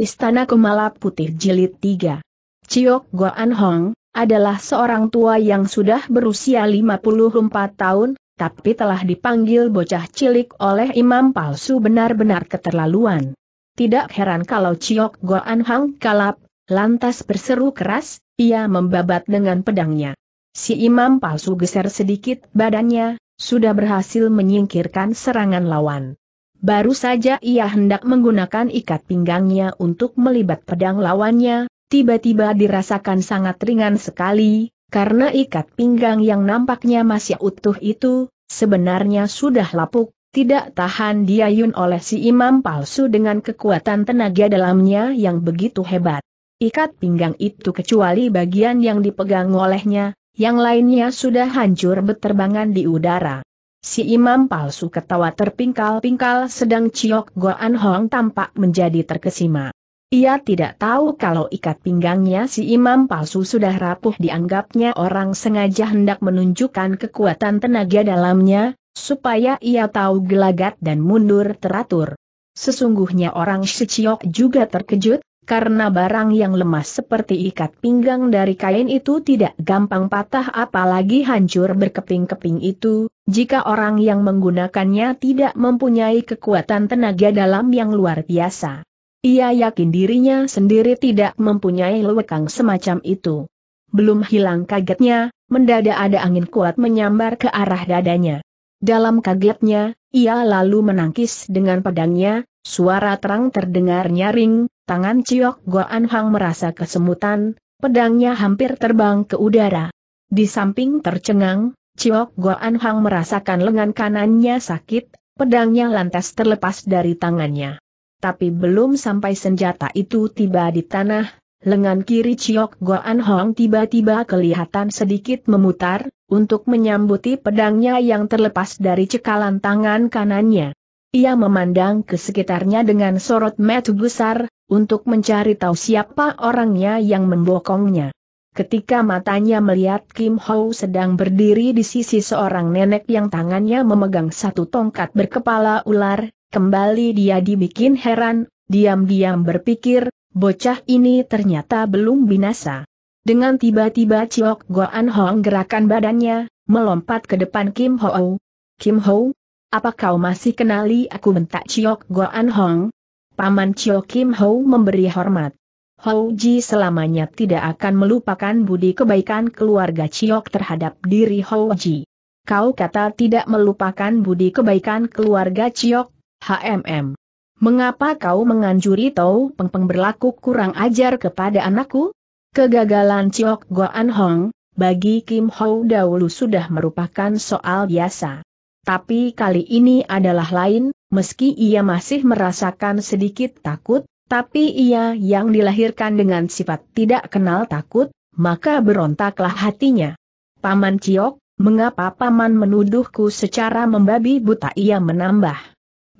Istana Kumala Putih Jilid 3 Ciok Goan Hong, adalah seorang tua yang sudah berusia 54 tahun, tapi telah dipanggil bocah cilik oleh imam palsu benar-benar keterlaluan. Tidak heran kalau Ciok Goan Hong kalap, lantas berseru keras, ia membabat dengan pedangnya. Si imam palsu geser sedikit badannya, sudah berhasil menyingkirkan serangan lawan. Baru saja ia hendak menggunakan ikat pinggangnya untuk melibat pedang lawannya, tiba-tiba dirasakan sangat ringan sekali, karena ikat pinggang yang nampaknya masih utuh itu, sebenarnya sudah lapuk, tidak tahan diayun oleh si imam palsu dengan kekuatan tenaga dalamnya yang begitu hebat. Ikat pinggang itu kecuali bagian yang dipegang olehnya, yang lainnya sudah hancur beterbangan di udara. Si imam palsu ketawa terpingkal-pingkal sedang Ciok Goan Hong tampak menjadi terkesima. Ia tidak tahu kalau ikat pinggangnya si imam palsu sudah rapuh dianggapnya orang sengaja hendak menunjukkan kekuatan tenaga dalamnya, supaya ia tahu gelagat dan mundur teratur. Sesungguhnya orang Shiciok juga terkejut, karena barang yang lemas seperti ikat pinggang dari kain itu tidak gampang patah apalagi hancur berkeping-keping itu, jika orang yang menggunakannya tidak mempunyai kekuatan tenaga dalam yang luar biasa. Ia yakin dirinya sendiri tidak mempunyai lewekang semacam itu. Belum hilang kagetnya, mendadak ada angin kuat menyambar ke arah dadanya. Dalam kagetnya, ia lalu menangkis dengan pedangnya, suara terang terdengar nyaring, tangan Ciok Goan Hang merasa kesemutan, pedangnya hampir terbang ke udara. Di samping tercengang, Ciok Goan Hang merasakan lengan kanannya sakit, pedangnya lantas terlepas dari tangannya. Tapi belum sampai senjata itu tiba di tanah, lengan kiri Ciok Goan Hong tiba-tiba kelihatan sedikit memutar, untuk menyambuti pedangnya yang terlepas dari cekalan tangan kanannya. Ia memandang ke sekitarnya dengan sorot mata besar, untuk mencari tahu siapa orangnya yang membokongnya. Ketika matanya melihat Kim Ho sedang berdiri di sisi seorang nenek yang tangannya memegang satu tongkat berkepala ular, kembali dia dibikin heran, diam-diam berpikir, bocah ini ternyata belum binasa. Dengan tiba-tiba Ciok Goan Hong gerakan badannya, melompat ke depan Kim Ho. Kim Ho, apa kau masih kenali aku bentak Ciok Goan Hong? Paman Cio Kim Ho memberi hormat. Hou Ji selamanya tidak akan melupakan budi kebaikan keluarga Chiok terhadap diri Hou Ji. Kau kata tidak melupakan budi kebaikan keluarga Chiok, HMM. Mengapa kau menganjuri Tau Peng Peng berlaku kurang ajar kepada anakku? Kegagalan Chiok Goan Hong, bagi Kim Hou dahulu sudah merupakan soal biasa. Tapi kali ini adalah lain, meski ia masih merasakan sedikit takut, tapi ia yang dilahirkan dengan sifat tidak kenal takut, maka berontaklah hatinya. Paman Ciok, mengapa Paman menuduhku secara membabi buta ia menambah.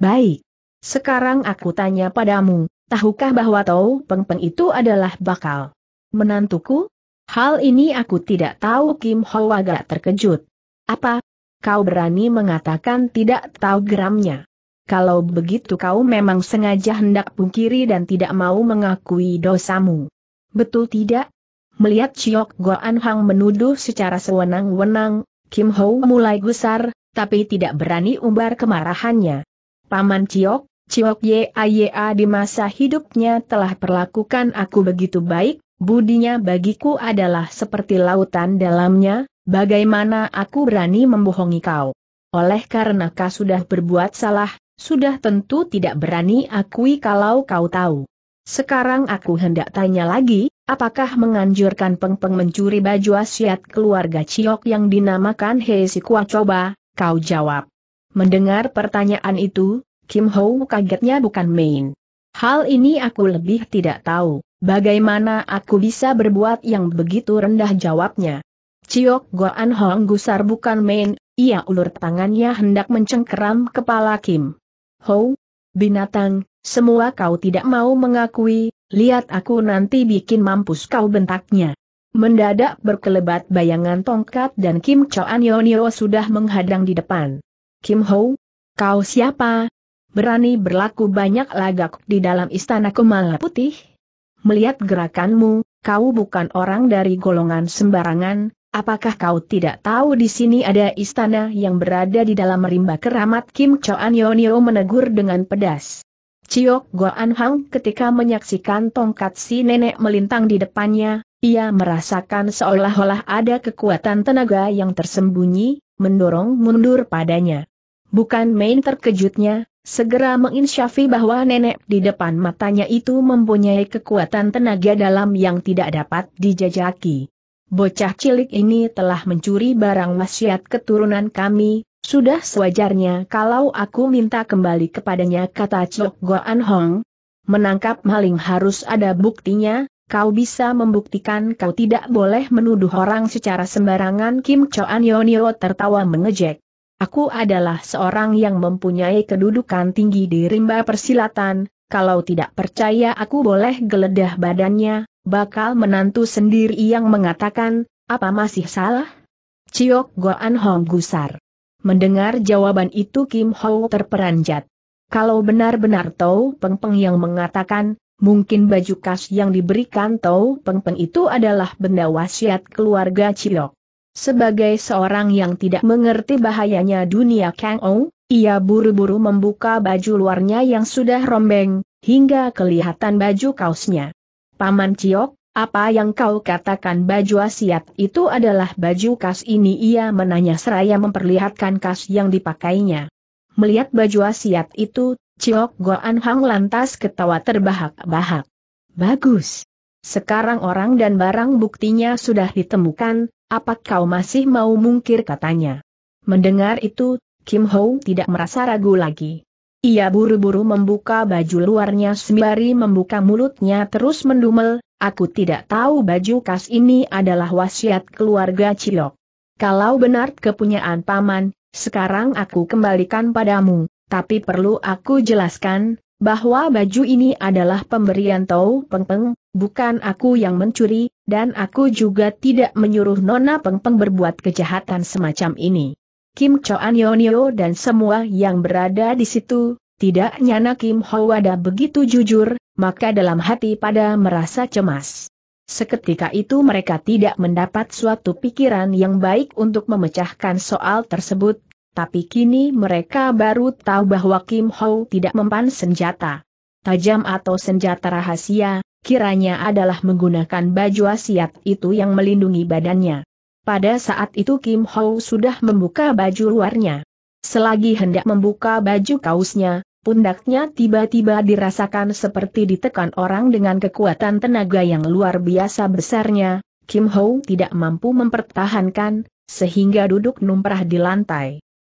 Baik. Sekarang aku tanya padamu, tahukah bahwa Tau Peng Peng itu adalah bakal menantuku? Hal ini aku tidak tahu Kim Ho agak terkejut. Apa? Kau berani mengatakan tidak tahu Geramnya kalau begitu kau memang sengaja hendak pungkiri dan tidak mau mengakui dosamu. Betul tidak? Melihat Chiok Goan Hang menuduh secara sewenang-wenang, Kim Ho mulai gusar, tapi tidak berani umbar kemarahannya. Paman Chiok, Chiok A di masa hidupnya telah perlakukan aku begitu baik, budinya bagiku adalah seperti lautan dalamnya, bagaimana aku berani membohongi kau? Oleh karena kau sudah berbuat salah, sudah tentu tidak berani akui kalau kau tahu. Sekarang aku hendak tanya lagi, apakah menganjurkan Pengpeng mencuri baju wasiat keluarga Ciok yang dinamakan Hei Sikua coba, kau jawab. Mendengar pertanyaan itu, Kim Ho kagetnya bukan main. Hal ini aku lebih tidak tahu, bagaimana aku bisa berbuat yang begitu rendah jawabnya. Ciok Goan Hong gusar bukan main, ia ulur tangannya hendak mencengkeram kepala Kim. Ho, binatang, semua kau tidak mau mengakui, lihat aku nanti bikin mampus kau bentaknya. Mendadak berkelebat bayangan tongkat dan Kim Choan Yonio sudah menghadang di depan. Kim Ho, kau siapa? Berani berlaku banyak lagak di dalam istana Kemala Putih? Melihat gerakanmu, kau bukan orang dari golongan sembarangan, Apakah kau tidak tahu di sini ada istana yang berada di dalam rimba keramat Kim Choan Yonio menegur dengan pedas. Ciok Goan Hang ketika menyaksikan tongkat si nenek melintang di depannya, ia merasakan seolah-olah ada kekuatan tenaga yang tersembunyi, mendorong mundur padanya. Bukan main terkejutnya, segera menginsyafi bahwa nenek di depan matanya itu mempunyai kekuatan tenaga dalam yang tidak dapat dijajaki bocah cilik ini telah mencuri barang wasiat keturunan kami, sudah sewajarnya kalau aku minta kembali kepadanya kata Chok Goan Hong. Menangkap maling harus ada buktinya, kau bisa membuktikan kau tidak boleh menuduh orang secara sembarangan Kim Choan Yonio tertawa mengejek. Aku adalah seorang yang mempunyai kedudukan tinggi di rimba persilatan, kalau tidak percaya aku boleh geledah badannya, bakal menantu sendiri yang mengatakan, apa masih salah? Ciok Goan Hong gusar. Mendengar jawaban itu Kim Ho terperanjat. Kalau benar-benar Tau Peng Peng yang mengatakan, mungkin baju kas yang diberikan Tau Peng Peng itu adalah benda wasiat keluarga Ciok. Sebagai seorang yang tidak mengerti bahayanya dunia Kang Ou, ia buru-buru membuka baju luarnya yang sudah rombeng, hingga kelihatan baju kaosnya. Paman Ciok, apa yang kau katakan baju asiat itu adalah baju kas ini ia menanya seraya memperlihatkan kas yang dipakainya. Melihat baju asiat itu, Ciok Goan Hang lantas ketawa terbahak-bahak. Bagus. Sekarang orang dan barang buktinya sudah ditemukan, apa kau masih mau mungkir katanya. Mendengar itu, Kim Ho tidak merasa ragu lagi. Ia buru-buru membuka baju luarnya sembari membuka mulutnya terus mendumel, aku tidak tahu baju kas ini adalah wasiat keluarga Ciok. Kalau benar kepunyaan paman, sekarang aku kembalikan padamu, tapi perlu aku jelaskan, bahwa baju ini adalah pemberian Tau Peng Peng, bukan aku yang mencuri, dan aku juga tidak menyuruh Nona Peng Peng berbuat kejahatan semacam ini. Kim Choan Yonio dan semua yang berada di situ, tidak nyana Kim Hwada begitu jujur, maka dalam hati pada merasa cemas. Seketika itu mereka tidak mendapat suatu pikiran yang baik untuk memecahkan soal tersebut, tapi kini mereka baru tahu bahwa Kim Ho tidak mempan senjata tajam atau senjata rahasia, kiranya adalah menggunakan baju wasiat itu yang melindungi badannya. Pada saat itu Kim Ho sudah membuka baju luarnya. Selagi hendak membuka baju kausnya, pundaknya tiba-tiba dirasakan seperti ditekan orang dengan kekuatan tenaga yang luar biasa besarnya. Kim Ho tidak mampu mempertahankan, sehingga duduk numprah di lantai.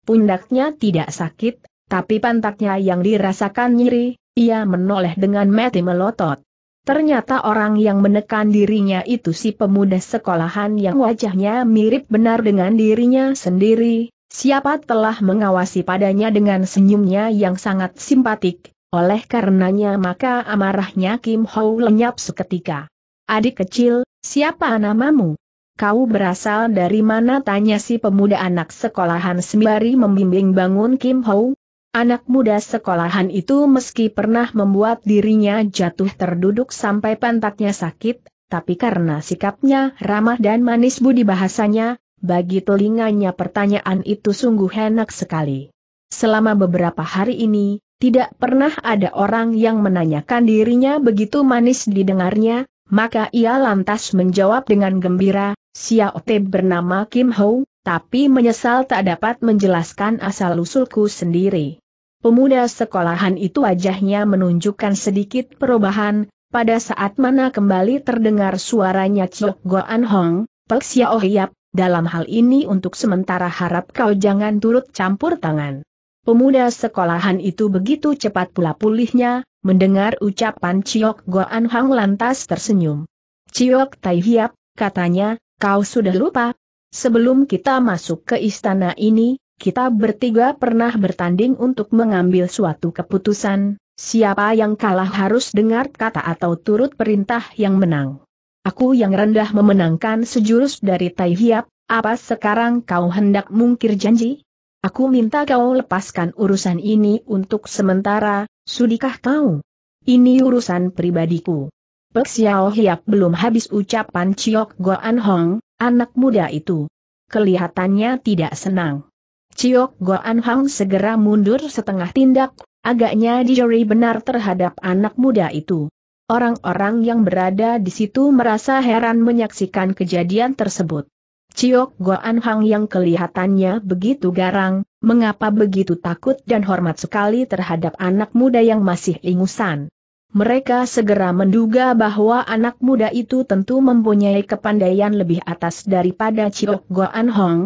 Pundaknya tidak sakit, tapi pantatnya yang dirasakan nyeri, ia menoleh dengan mati melotot. Ternyata orang yang menekan dirinya itu si pemuda sekolahan yang wajahnya mirip benar dengan dirinya sendiri, siapa telah mengawasi padanya dengan senyumnya yang sangat simpatik, oleh karenanya maka amarahnya Kim Hou lenyap seketika. Adik kecil, siapa namamu? Kau berasal dari mana tanya si pemuda anak sekolahan sembari membimbing bangun Kim Hou, Anak muda sekolahan itu meski pernah membuat dirinya jatuh terduduk sampai pantatnya sakit, tapi karena sikapnya ramah dan manis budi bahasanya, bagi telinganya pertanyaan itu sungguh enak sekali. Selama beberapa hari ini, tidak pernah ada orang yang menanyakan dirinya begitu manis didengarnya, maka ia lantas menjawab dengan gembira, Xiao Te bernama Kim Ho, tapi menyesal tak dapat menjelaskan asal-usulku sendiri. Pemuda sekolahan itu wajahnya menunjukkan sedikit perubahan, pada saat mana kembali terdengar suaranya Chiok Goan Hong, Pek Xiao Hiap, dalam hal ini untuk sementara harap kau jangan turut campur tangan. Pemuda sekolahan itu begitu cepat pula pulihnya, mendengar ucapan Chiok Goan Hong lantas tersenyum. Chok Tai Hiap, katanya, kau sudah lupa? Sebelum kita masuk ke istana ini, kita bertiga pernah bertanding untuk mengambil suatu keputusan, siapa yang kalah harus dengar kata atau turut perintah yang menang. Aku yang rendah memenangkan sejurus dari Tai Hiap, apa sekarang kau hendak mungkir janji? Aku minta kau lepaskan urusan ini untuk sementara, sudikah kau? Ini urusan pribadiku. Pek Xiao Hiap belum habis ucapan Chiok Goan Hong, anak muda itu. Kelihatannya tidak senang. Ciok Goan Hang segera mundur setengah tindak, agaknya dijeri benar terhadap anak muda itu. Orang-orang yang berada di situ merasa heran menyaksikan kejadian tersebut. Ciok Goan Hang yang kelihatannya begitu garang, mengapa begitu takut dan hormat sekali terhadap anak muda yang masih ingusan. Mereka segera menduga bahwa anak muda itu tentu mempunyai kepandaian lebih atas daripada Ciok Goan Hong,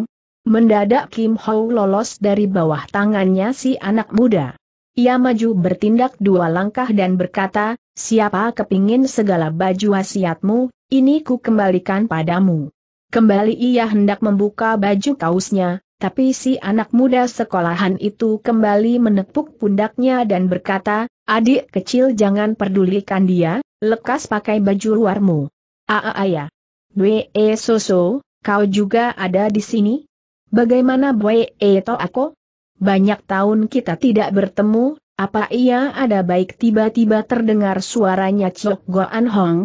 Mendadak Kim Ho lolos dari bawah tangannya si anak muda. Ia maju bertindak dua langkah dan berkata, siapa kepingin segala baju wasiatmu, ini ku kembalikan padamu. Kembali ia hendak membuka baju kausnya, tapi si anak muda sekolahan itu kembali menepuk pundaknya dan berkata, adik kecil jangan pedulikan dia, lekas pakai baju luarmu. Aa ya. Wee Soso, kau juga ada di sini? Bagaimana Boy Eto Ako? Banyak tahun kita tidak bertemu, apa ia ada baik tiba-tiba terdengar suaranya Chiok Goan Hong?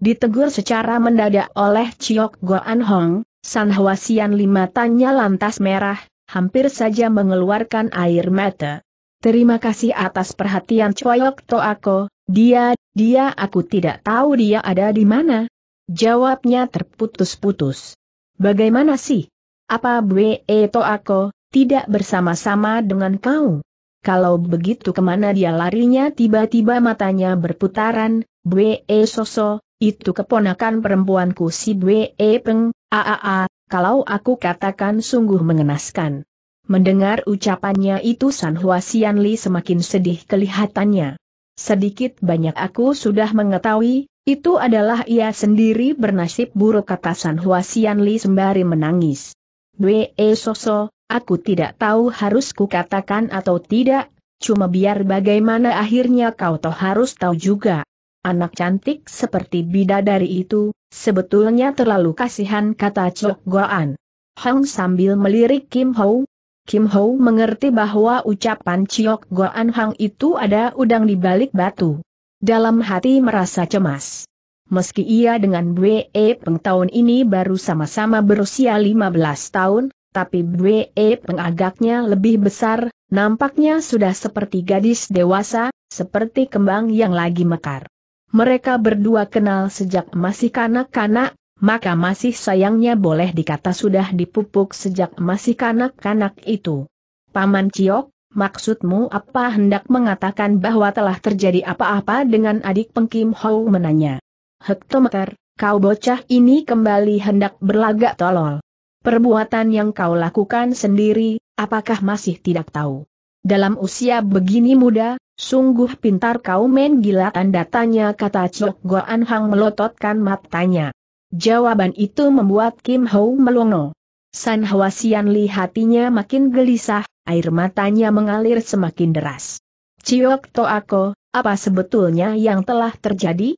Ditegur secara mendadak oleh Chiok Goan Hong, San Hwasian lima tanya lantas merah, hampir saja mengeluarkan air mata. Terima kasih atas perhatian Choyok Toako, dia, dia aku tidak tahu dia ada di mana. Jawabnya terputus-putus. Bagaimana sih? Apa Bwe Eto aku, tidak bersama-sama dengan kau? Kalau begitu kemana dia larinya tiba-tiba matanya berputaran, Bwe e Soso, itu keponakan perempuanku si Bwe e Peng, aaa, kalau aku katakan sungguh mengenaskan. Mendengar ucapannya itu San Hua Sian Li semakin sedih kelihatannya. Sedikit banyak aku sudah mengetahui, itu adalah ia sendiri bernasib buruk kata San Hua Sian Li sembari menangis. Dwe Soso, aku tidak tahu harus kukatakan atau tidak, cuma biar bagaimana akhirnya kau toh harus tahu juga. Anak cantik seperti bidadari itu, sebetulnya terlalu kasihan kata Chok Goan. Hong sambil melirik Kim Ho. Kim Ho mengerti bahwa ucapan Chok Goan Hang itu ada udang di balik batu. Dalam hati merasa cemas meski ia dengan Bwe Peng tahun ini baru sama-sama berusia 15 tahun, tapi Bwe Peng agaknya lebih besar, nampaknya sudah seperti gadis dewasa, seperti kembang yang lagi mekar. Mereka berdua kenal sejak masih kanak-kanak, maka masih sayangnya boleh dikata sudah dipupuk sejak masih kanak-kanak itu. Paman Ciok, maksudmu apa hendak mengatakan bahwa telah terjadi apa-apa dengan adik Pengkim Hou menanya. Hektometer, kau bocah ini kembali hendak berlagak tolol. Perbuatan yang kau lakukan sendiri, apakah masih tidak tahu? Dalam usia begini muda, sungguh pintar kau main gila tanda tanya kata Chok Goan Hang melototkan matanya. Jawaban itu membuat Kim Ho melongo. San Hwasian Li hatinya makin gelisah, air matanya mengalir semakin deras. Ciok Toako, apa sebetulnya yang telah terjadi?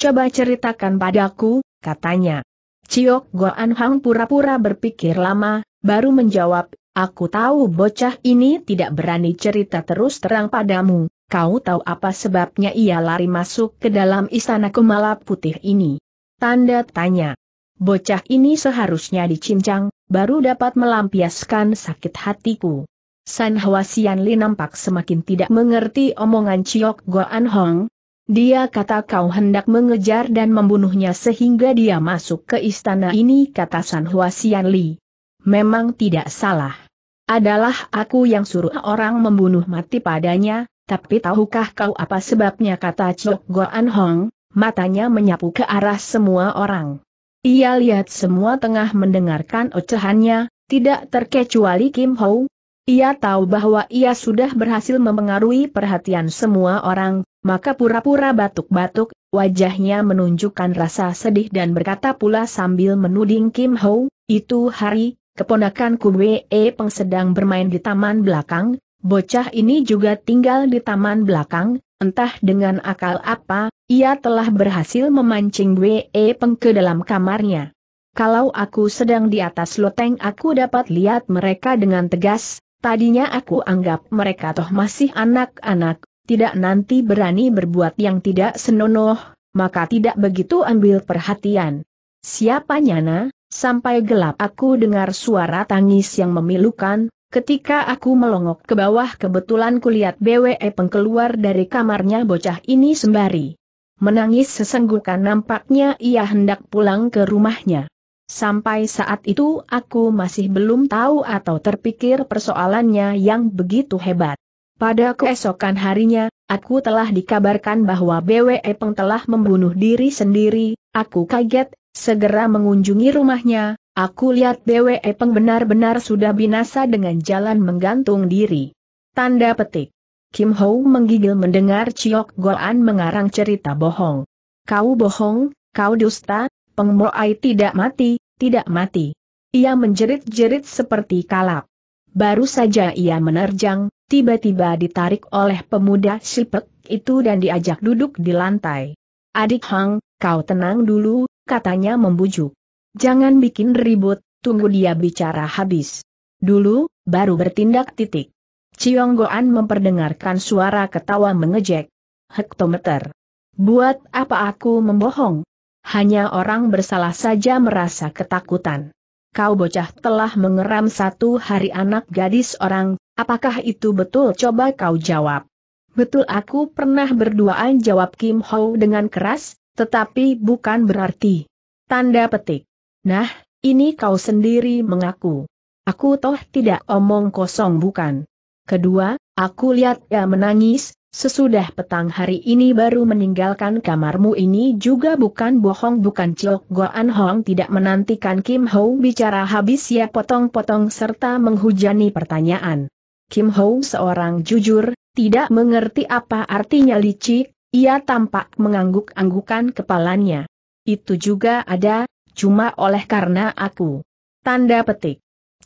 Coba ceritakan padaku, katanya. Ciok Goan Hang pura-pura berpikir lama, baru menjawab, aku tahu bocah ini tidak berani cerita terus terang padamu, kau tahu apa sebabnya ia lari masuk ke dalam istana kemala putih ini. Tanda tanya. Bocah ini seharusnya dicincang, baru dapat melampiaskan sakit hatiku. San Hwasian Li nampak semakin tidak mengerti omongan Ciok Goan Hong, dia kata kau hendak mengejar dan membunuhnya sehingga dia masuk ke istana ini kata San Huasian Li. Memang tidak salah. Adalah aku yang suruh orang membunuh mati padanya, tapi tahukah kau apa sebabnya kata Chok Goan Hong, matanya menyapu ke arah semua orang. Ia lihat semua tengah mendengarkan ocehannya, tidak terkecuali Kim Ho, ia tahu bahwa ia sudah berhasil mempengaruhi perhatian semua orang, maka pura-pura batuk-batuk, wajahnya menunjukkan rasa sedih dan berkata pula sambil menuding Kim Ho, itu hari, keponakan Wee Peng sedang bermain di taman belakang, bocah ini juga tinggal di taman belakang, entah dengan akal apa, ia telah berhasil memancing Wee Peng ke dalam kamarnya. Kalau aku sedang di atas loteng aku dapat lihat mereka dengan tegas, Tadinya aku anggap mereka toh masih anak-anak, tidak nanti berani berbuat yang tidak senonoh, maka tidak begitu ambil perhatian. Siapa nyana, sampai gelap aku dengar suara tangis yang memilukan, Ketika aku melongok ke bawah kebetulan kulihat BWE pengkeluar dari kamarnya bocah ini sembari. Menangis sesenggukan nampaknya ia hendak pulang ke rumahnya. Sampai saat itu aku masih belum tahu atau terpikir persoalannya yang begitu hebat. Pada keesokan harinya, aku telah dikabarkan bahwa BWE Peng telah membunuh diri sendiri, aku kaget, segera mengunjungi rumahnya, aku lihat BWE Peng benar-benar sudah binasa dengan jalan menggantung diri. Tanda petik. Kim Ho menggigil mendengar Chiok Goan mengarang cerita bohong. Kau bohong, kau dusta, Peng Moai tidak mati, tidak mati. Ia menjerit-jerit seperti kalap. Baru saja ia menerjang, tiba-tiba ditarik oleh pemuda sipek itu dan diajak duduk di lantai. Adik Hang, kau tenang dulu, katanya membujuk. Jangan bikin ribut, tunggu dia bicara habis. Dulu, baru bertindak titik. Cionggoan memperdengarkan suara ketawa mengejek. Hektometer. Buat apa aku membohong? hanya orang bersalah saja merasa ketakutan. Kau bocah telah mengeram satu hari anak gadis orang, apakah itu betul? Coba kau jawab. Betul aku pernah berduaan jawab Kim Ho dengan keras, tetapi bukan berarti. Tanda petik. Nah, ini kau sendiri mengaku. Aku toh tidak omong kosong bukan. Kedua, aku lihat ia menangis, Sesudah petang hari ini baru meninggalkan kamarmu ini juga bukan bohong bukan cilok Goan Hong tidak menantikan Kim Ho bicara habis ya potong-potong serta menghujani pertanyaan. Kim Ho seorang jujur, tidak mengerti apa artinya licik, ia tampak mengangguk-anggukan kepalanya. Itu juga ada, cuma oleh karena aku. Tanda petik.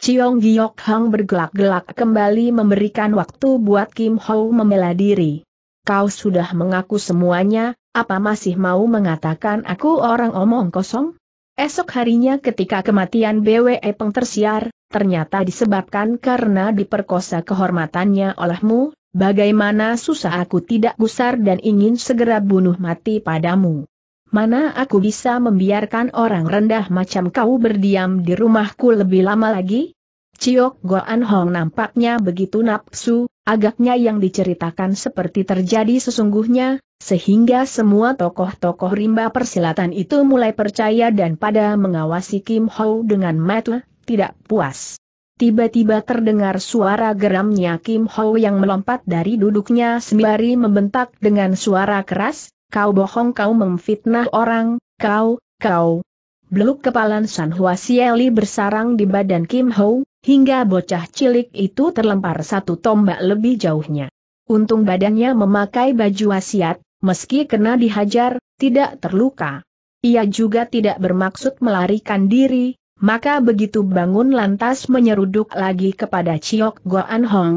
Chiong Giok Hang bergelak-gelak kembali memberikan waktu buat Kim Ho memela diri. Kau sudah mengaku semuanya, apa masih mau mengatakan aku orang omong kosong? Esok harinya ketika kematian BWE Peng tersiar, ternyata disebabkan karena diperkosa kehormatannya olehmu, bagaimana susah aku tidak gusar dan ingin segera bunuh mati padamu. Mana aku bisa membiarkan orang rendah macam kau berdiam di rumahku lebih lama lagi? Ciok Goan Hong nampaknya begitu nafsu, agaknya yang diceritakan seperti terjadi sesungguhnya, sehingga semua tokoh-tokoh rimba persilatan itu mulai percaya dan pada mengawasi Kim Ho dengan mata tidak puas. Tiba-tiba terdengar suara geramnya Kim Ho yang melompat dari duduknya sembari membentak dengan suara keras, Kau bohong kau memfitnah orang, kau, kau. Beluk kepalan San Hua Sieli bersarang di badan Kim Ho, hingga bocah cilik itu terlempar satu tombak lebih jauhnya. Untung badannya memakai baju wasiat, meski kena dihajar, tidak terluka. Ia juga tidak bermaksud melarikan diri, maka begitu bangun lantas menyeruduk lagi kepada Chiok Goan Hong.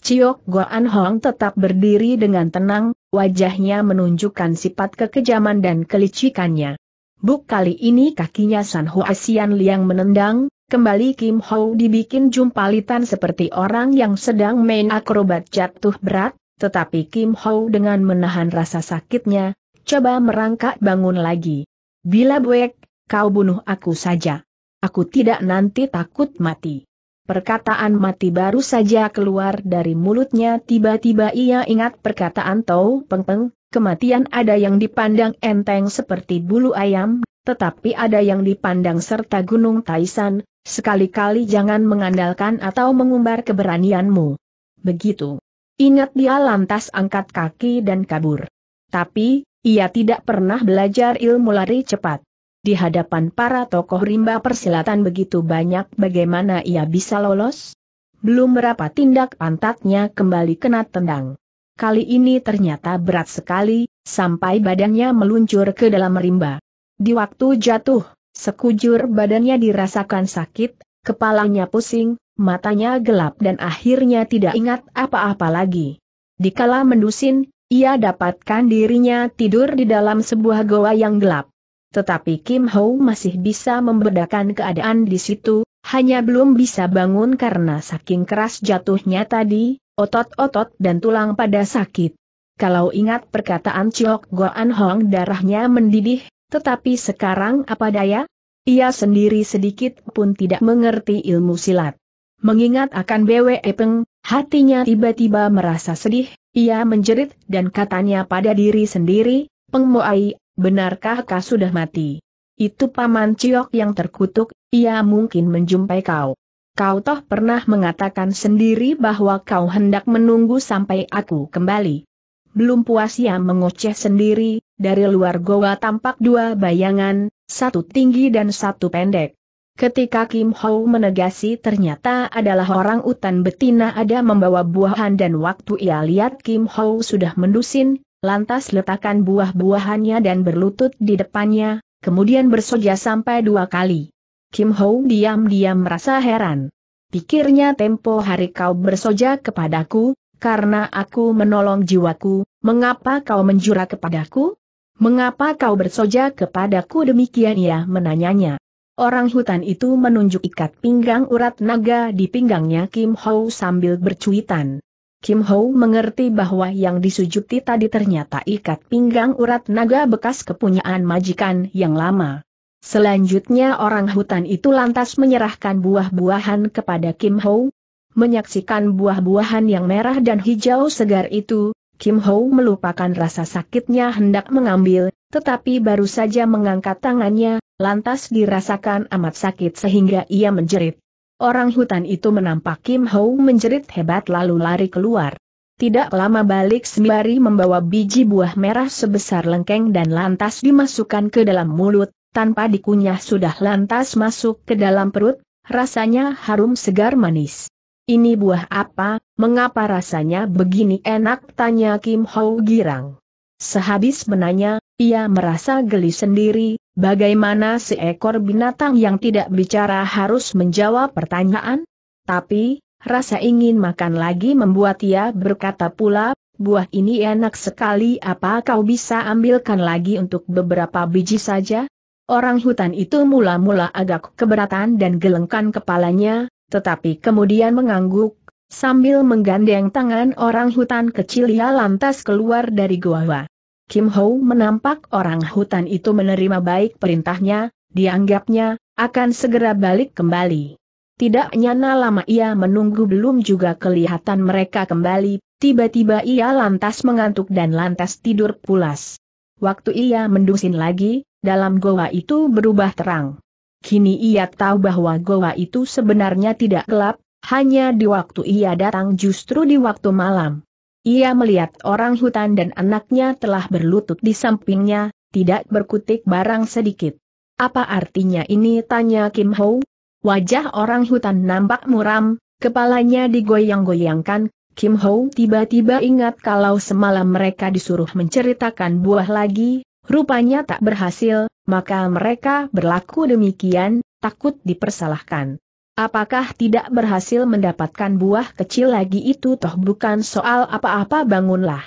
Chiok Goan Hong tetap berdiri dengan tenang, wajahnya menunjukkan sifat kekejaman dan kelicikannya. Buk kali ini kakinya San Hua Asian Liang menendang, kembali Kim Ho dibikin jumpalitan seperti orang yang sedang main akrobat jatuh berat, tetapi Kim Ho dengan menahan rasa sakitnya, coba merangkak bangun lagi. Bila buek, kau bunuh aku saja. Aku tidak nanti takut mati. Perkataan mati baru saja keluar dari mulutnya tiba-tiba ia ingat perkataan Tau Peng Peng, kematian ada yang dipandang enteng seperti bulu ayam, tetapi ada yang dipandang serta gunung Taisan, sekali-kali jangan mengandalkan atau mengumbar keberanianmu. Begitu. Ingat dia lantas angkat kaki dan kabur. Tapi, ia tidak pernah belajar ilmu lari cepat di hadapan para tokoh rimba persilatan begitu banyak bagaimana ia bisa lolos? Belum berapa tindak pantatnya kembali kena tendang. Kali ini ternyata berat sekali, sampai badannya meluncur ke dalam rimba. Di waktu jatuh, sekujur badannya dirasakan sakit, kepalanya pusing, matanya gelap dan akhirnya tidak ingat apa-apa lagi. Dikala mendusin, ia dapatkan dirinya tidur di dalam sebuah goa yang gelap. Tetapi Kim Ho masih bisa membedakan keadaan di situ, hanya belum bisa bangun karena saking keras jatuhnya tadi, otot-otot dan tulang pada sakit. Kalau ingat perkataan Chok Goan Hong darahnya mendidih, tetapi sekarang apa daya? Ia sendiri sedikit pun tidak mengerti ilmu silat. Mengingat akan BWE Peng, hatinya tiba-tiba merasa sedih, ia menjerit dan katanya pada diri sendiri, Peng Moai, Benarkah kau sudah mati? Itu paman Ciok yang terkutuk, ia mungkin menjumpai kau. Kau toh pernah mengatakan sendiri bahwa kau hendak menunggu sampai aku kembali. Belum puas ia mengoceh sendiri, dari luar goa tampak dua bayangan, satu tinggi dan satu pendek. Ketika Kim Ho menegasi ternyata adalah orang utan betina ada membawa buahan dan waktu ia lihat Kim Ho sudah mendusin, lantas letakkan buah-buahannya dan berlutut di depannya, kemudian bersoja sampai dua kali. Kim Ho diam-diam merasa heran. Pikirnya tempo hari kau bersoja kepadaku, karena aku menolong jiwaku, mengapa kau menjura kepadaku? Mengapa kau bersoja kepadaku demikian ia menanyanya. Orang hutan itu menunjuk ikat pinggang urat naga di pinggangnya Kim Ho sambil bercuitan. Kim Ho mengerti bahwa yang disujuti tadi ternyata ikat pinggang urat naga bekas kepunyaan majikan yang lama. Selanjutnya orang hutan itu lantas menyerahkan buah-buahan kepada Kim Ho. Menyaksikan buah-buahan yang merah dan hijau segar itu, Kim Ho melupakan rasa sakitnya hendak mengambil, tetapi baru saja mengangkat tangannya, lantas dirasakan amat sakit sehingga ia menjerit. Orang hutan itu menampak Kim Ho menjerit hebat lalu lari keluar. Tidak lama balik sembari membawa biji buah merah sebesar lengkeng dan lantas dimasukkan ke dalam mulut, tanpa dikunyah sudah lantas masuk ke dalam perut, rasanya harum segar manis. Ini buah apa, mengapa rasanya begini enak tanya Kim Ho girang. Sehabis menanya, ia merasa geli sendiri, bagaimana seekor binatang yang tidak bicara harus menjawab pertanyaan? Tapi, rasa ingin makan lagi membuat ia berkata pula, buah ini enak sekali apa kau bisa ambilkan lagi untuk beberapa biji saja? Orang hutan itu mula-mula agak keberatan dan gelengkan kepalanya, tetapi kemudian mengangguk, sambil menggandeng tangan orang hutan kecil ia lantas keluar dari gua. Kim Ho menampak orang hutan itu menerima baik perintahnya, dianggapnya, akan segera balik kembali. Tidak nyana lama ia menunggu belum juga kelihatan mereka kembali, tiba-tiba ia lantas mengantuk dan lantas tidur pulas. Waktu ia mendusin lagi, dalam goa itu berubah terang. Kini ia tahu bahwa goa itu sebenarnya tidak gelap, hanya di waktu ia datang justru di waktu malam. Ia melihat orang hutan dan anaknya telah berlutut di sampingnya, tidak berkutik barang sedikit. Apa artinya ini tanya Kim Ho? Wajah orang hutan nampak muram, kepalanya digoyang-goyangkan, Kim Ho tiba-tiba ingat kalau semalam mereka disuruh menceritakan buah lagi, rupanya tak berhasil, maka mereka berlaku demikian, takut dipersalahkan. Apakah tidak berhasil mendapatkan buah kecil lagi itu toh bukan soal apa-apa bangunlah.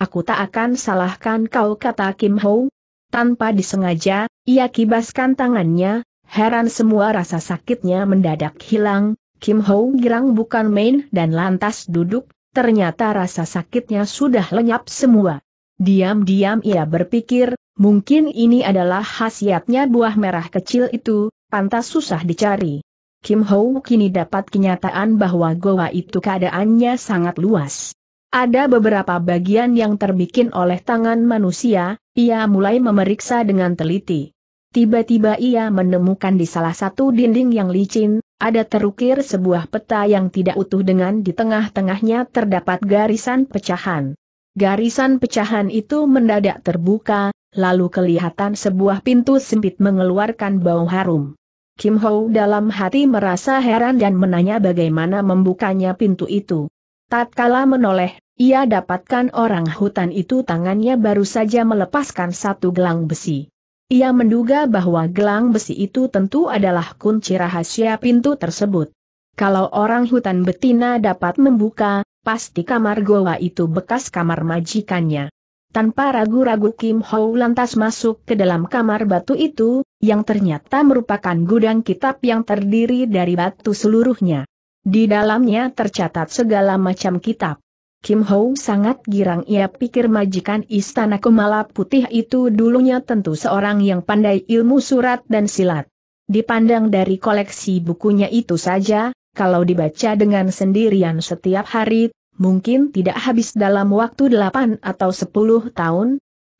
Aku tak akan salahkan kau kata Kim Ho. Tanpa disengaja, ia kibaskan tangannya, heran semua rasa sakitnya mendadak hilang, Kim Ho girang bukan main dan lantas duduk, ternyata rasa sakitnya sudah lenyap semua. Diam-diam ia berpikir, mungkin ini adalah khasiatnya buah merah kecil itu, pantas susah dicari. Kim Ho kini dapat kenyataan bahwa goa itu keadaannya sangat luas. Ada beberapa bagian yang terbikin oleh tangan manusia, ia mulai memeriksa dengan teliti. Tiba-tiba ia menemukan di salah satu dinding yang licin, ada terukir sebuah peta yang tidak utuh dengan di tengah-tengahnya terdapat garisan pecahan. Garisan pecahan itu mendadak terbuka, lalu kelihatan sebuah pintu sempit mengeluarkan bau harum. Kim Ho dalam hati merasa heran dan menanya bagaimana membukanya pintu itu. Tatkala menoleh, ia dapatkan orang hutan itu tangannya baru saja melepaskan satu gelang besi. Ia menduga bahwa gelang besi itu tentu adalah kunci rahasia pintu tersebut. Kalau orang hutan betina dapat membuka, pasti kamar goa itu bekas kamar majikannya. Tanpa ragu-ragu Kim Ho lantas masuk ke dalam kamar batu itu, yang ternyata merupakan gudang kitab yang terdiri dari batu seluruhnya. Di dalamnya tercatat segala macam kitab. Kim Ho sangat girang ia pikir majikan istana Kemala Putih itu dulunya tentu seorang yang pandai ilmu surat dan silat. Dipandang dari koleksi bukunya itu saja, kalau dibaca dengan sendirian setiap hari, mungkin tidak habis dalam waktu 8 atau 10 tahun.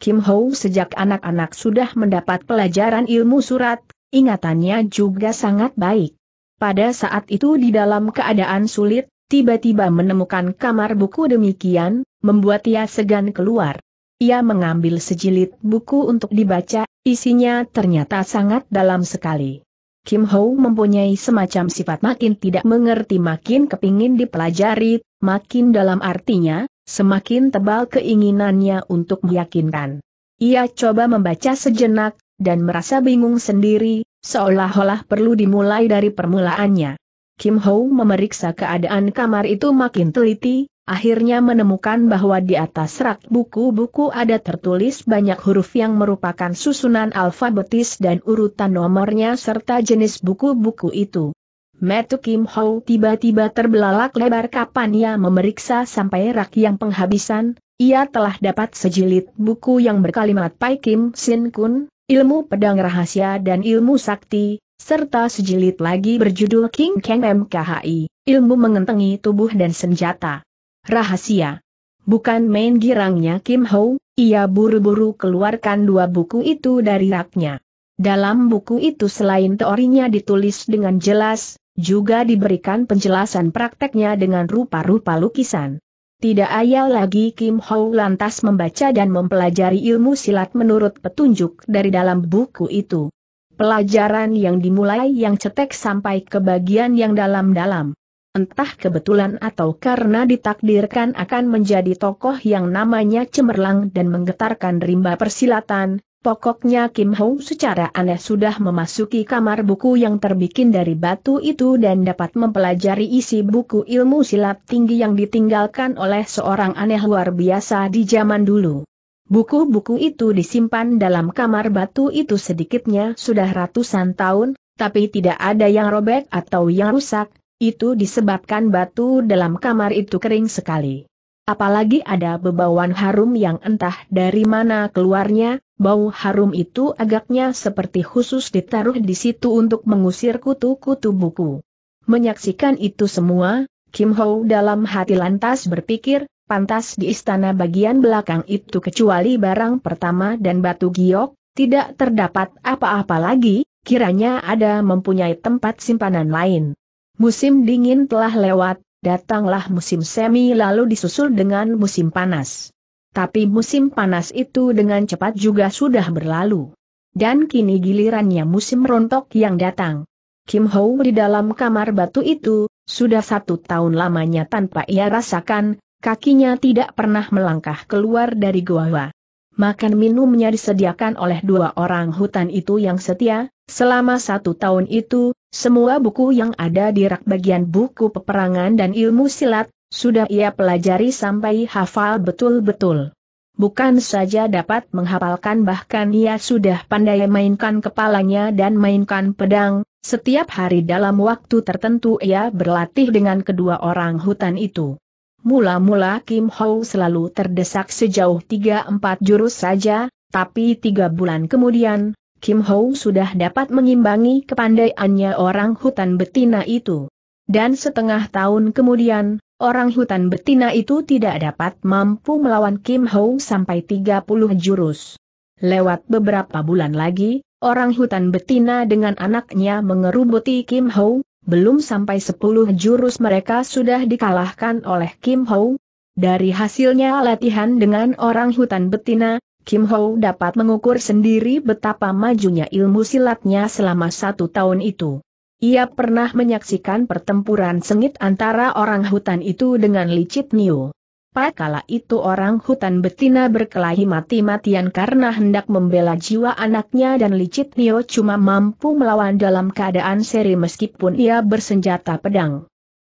Kim Ho sejak anak-anak sudah mendapat pelajaran ilmu surat, ingatannya juga sangat baik. Pada saat itu di dalam keadaan sulit, tiba-tiba menemukan kamar buku demikian, membuat ia segan keluar. Ia mengambil sejilid buku untuk dibaca, isinya ternyata sangat dalam sekali. Kim Ho mempunyai semacam sifat makin tidak mengerti makin kepingin dipelajari, makin dalam artinya, semakin tebal keinginannya untuk meyakinkan. Ia coba membaca sejenak, dan merasa bingung sendiri, seolah-olah perlu dimulai dari permulaannya. Kim Ho memeriksa keadaan kamar itu makin teliti, Akhirnya menemukan bahwa di atas rak buku-buku ada tertulis banyak huruf yang merupakan susunan alfabetis dan urutan nomornya serta jenis buku-buku itu. Metu Kim Ho tiba-tiba terbelalak lebar kapan ia memeriksa sampai rak yang penghabisan, ia telah dapat sejilid buku yang berkalimat Pai Kim Sin Kun, ilmu pedang rahasia dan ilmu sakti, serta sejilid lagi berjudul King Kang MKHI, ilmu mengentengi tubuh dan senjata. Rahasia. Bukan main girangnya Kim Ho, ia buru-buru keluarkan dua buku itu dari raknya. Dalam buku itu selain teorinya ditulis dengan jelas, juga diberikan penjelasan prakteknya dengan rupa-rupa lukisan. Tidak ayal lagi Kim Ho lantas membaca dan mempelajari ilmu silat menurut petunjuk dari dalam buku itu. Pelajaran yang dimulai yang cetek sampai ke bagian yang dalam-dalam entah kebetulan atau karena ditakdirkan akan menjadi tokoh yang namanya cemerlang dan menggetarkan rimba persilatan, pokoknya Kim Ho secara aneh sudah memasuki kamar buku yang terbikin dari batu itu dan dapat mempelajari isi buku ilmu silat tinggi yang ditinggalkan oleh seorang aneh luar biasa di zaman dulu. Buku-buku itu disimpan dalam kamar batu itu sedikitnya sudah ratusan tahun, tapi tidak ada yang robek atau yang rusak, itu disebabkan batu dalam kamar itu kering sekali. Apalagi ada bebauan harum yang entah dari mana keluarnya, bau harum itu agaknya seperti khusus ditaruh di situ untuk mengusir kutu-kutu buku. Menyaksikan itu semua, Kim Ho dalam hati lantas berpikir, pantas di istana bagian belakang itu kecuali barang pertama dan batu giok, tidak terdapat apa-apa lagi, kiranya ada mempunyai tempat simpanan lain. Musim dingin telah lewat, datanglah musim semi lalu disusul dengan musim panas. Tapi musim panas itu dengan cepat juga sudah berlalu. Dan kini gilirannya musim rontok yang datang. Kim Ho di dalam kamar batu itu, sudah satu tahun lamanya tanpa ia rasakan, kakinya tidak pernah melangkah keluar dari gua. Makan minumnya disediakan oleh dua orang hutan itu yang setia, selama satu tahun itu, semua buku yang ada di rak bagian buku peperangan dan ilmu silat, sudah ia pelajari sampai hafal betul-betul. Bukan saja dapat menghafalkan bahkan ia sudah pandai mainkan kepalanya dan mainkan pedang, setiap hari dalam waktu tertentu ia berlatih dengan kedua orang hutan itu. Mula-mula Kim Ho selalu terdesak sejauh 3-4 jurus saja, tapi tiga bulan kemudian, Kim Ho sudah dapat mengimbangi kepandaiannya orang hutan betina itu. Dan setengah tahun kemudian, orang hutan betina itu tidak dapat mampu melawan Kim Ho sampai 30 jurus. Lewat beberapa bulan lagi, orang hutan betina dengan anaknya mengerubuti Kim Ho, belum sampai 10 jurus mereka sudah dikalahkan oleh Kim Ho. Dari hasilnya latihan dengan orang hutan betina, Kim Ho dapat mengukur sendiri betapa majunya ilmu silatnya selama satu tahun itu. Ia pernah menyaksikan pertempuran sengit antara orang hutan itu dengan licit Niu. Pakala itu orang hutan betina berkelahi mati-matian karena hendak membela jiwa anaknya dan licit Nio cuma mampu melawan dalam keadaan seri meskipun ia bersenjata pedang.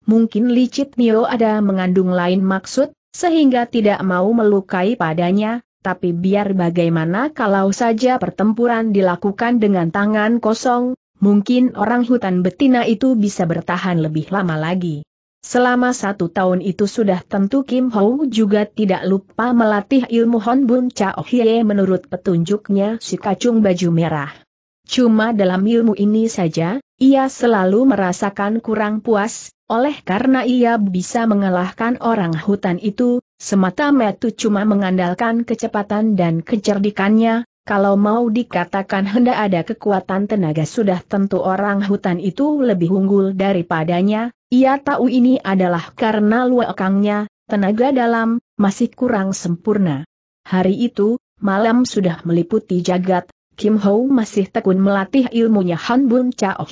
Mungkin licit Nio ada mengandung lain maksud, sehingga tidak mau melukai padanya, tapi biar bagaimana kalau saja pertempuran dilakukan dengan tangan kosong, mungkin orang hutan betina itu bisa bertahan lebih lama lagi. Selama satu tahun itu sudah tentu Kim Ho juga tidak lupa melatih ilmu Honbun Chao Hye menurut petunjuknya si kacung baju merah. Cuma dalam ilmu ini saja, ia selalu merasakan kurang puas, oleh karena ia bisa mengalahkan orang hutan itu, semata metu cuma mengandalkan kecepatan dan kecerdikannya, kalau mau dikatakan hendak ada kekuatan tenaga sudah tentu orang hutan itu lebih unggul daripadanya, ia tahu ini adalah karena luakangnya, tenaga dalam, masih kurang sempurna. Hari itu, malam sudah meliputi jagat, Kim Ho masih tekun melatih ilmunya Han Bun Chao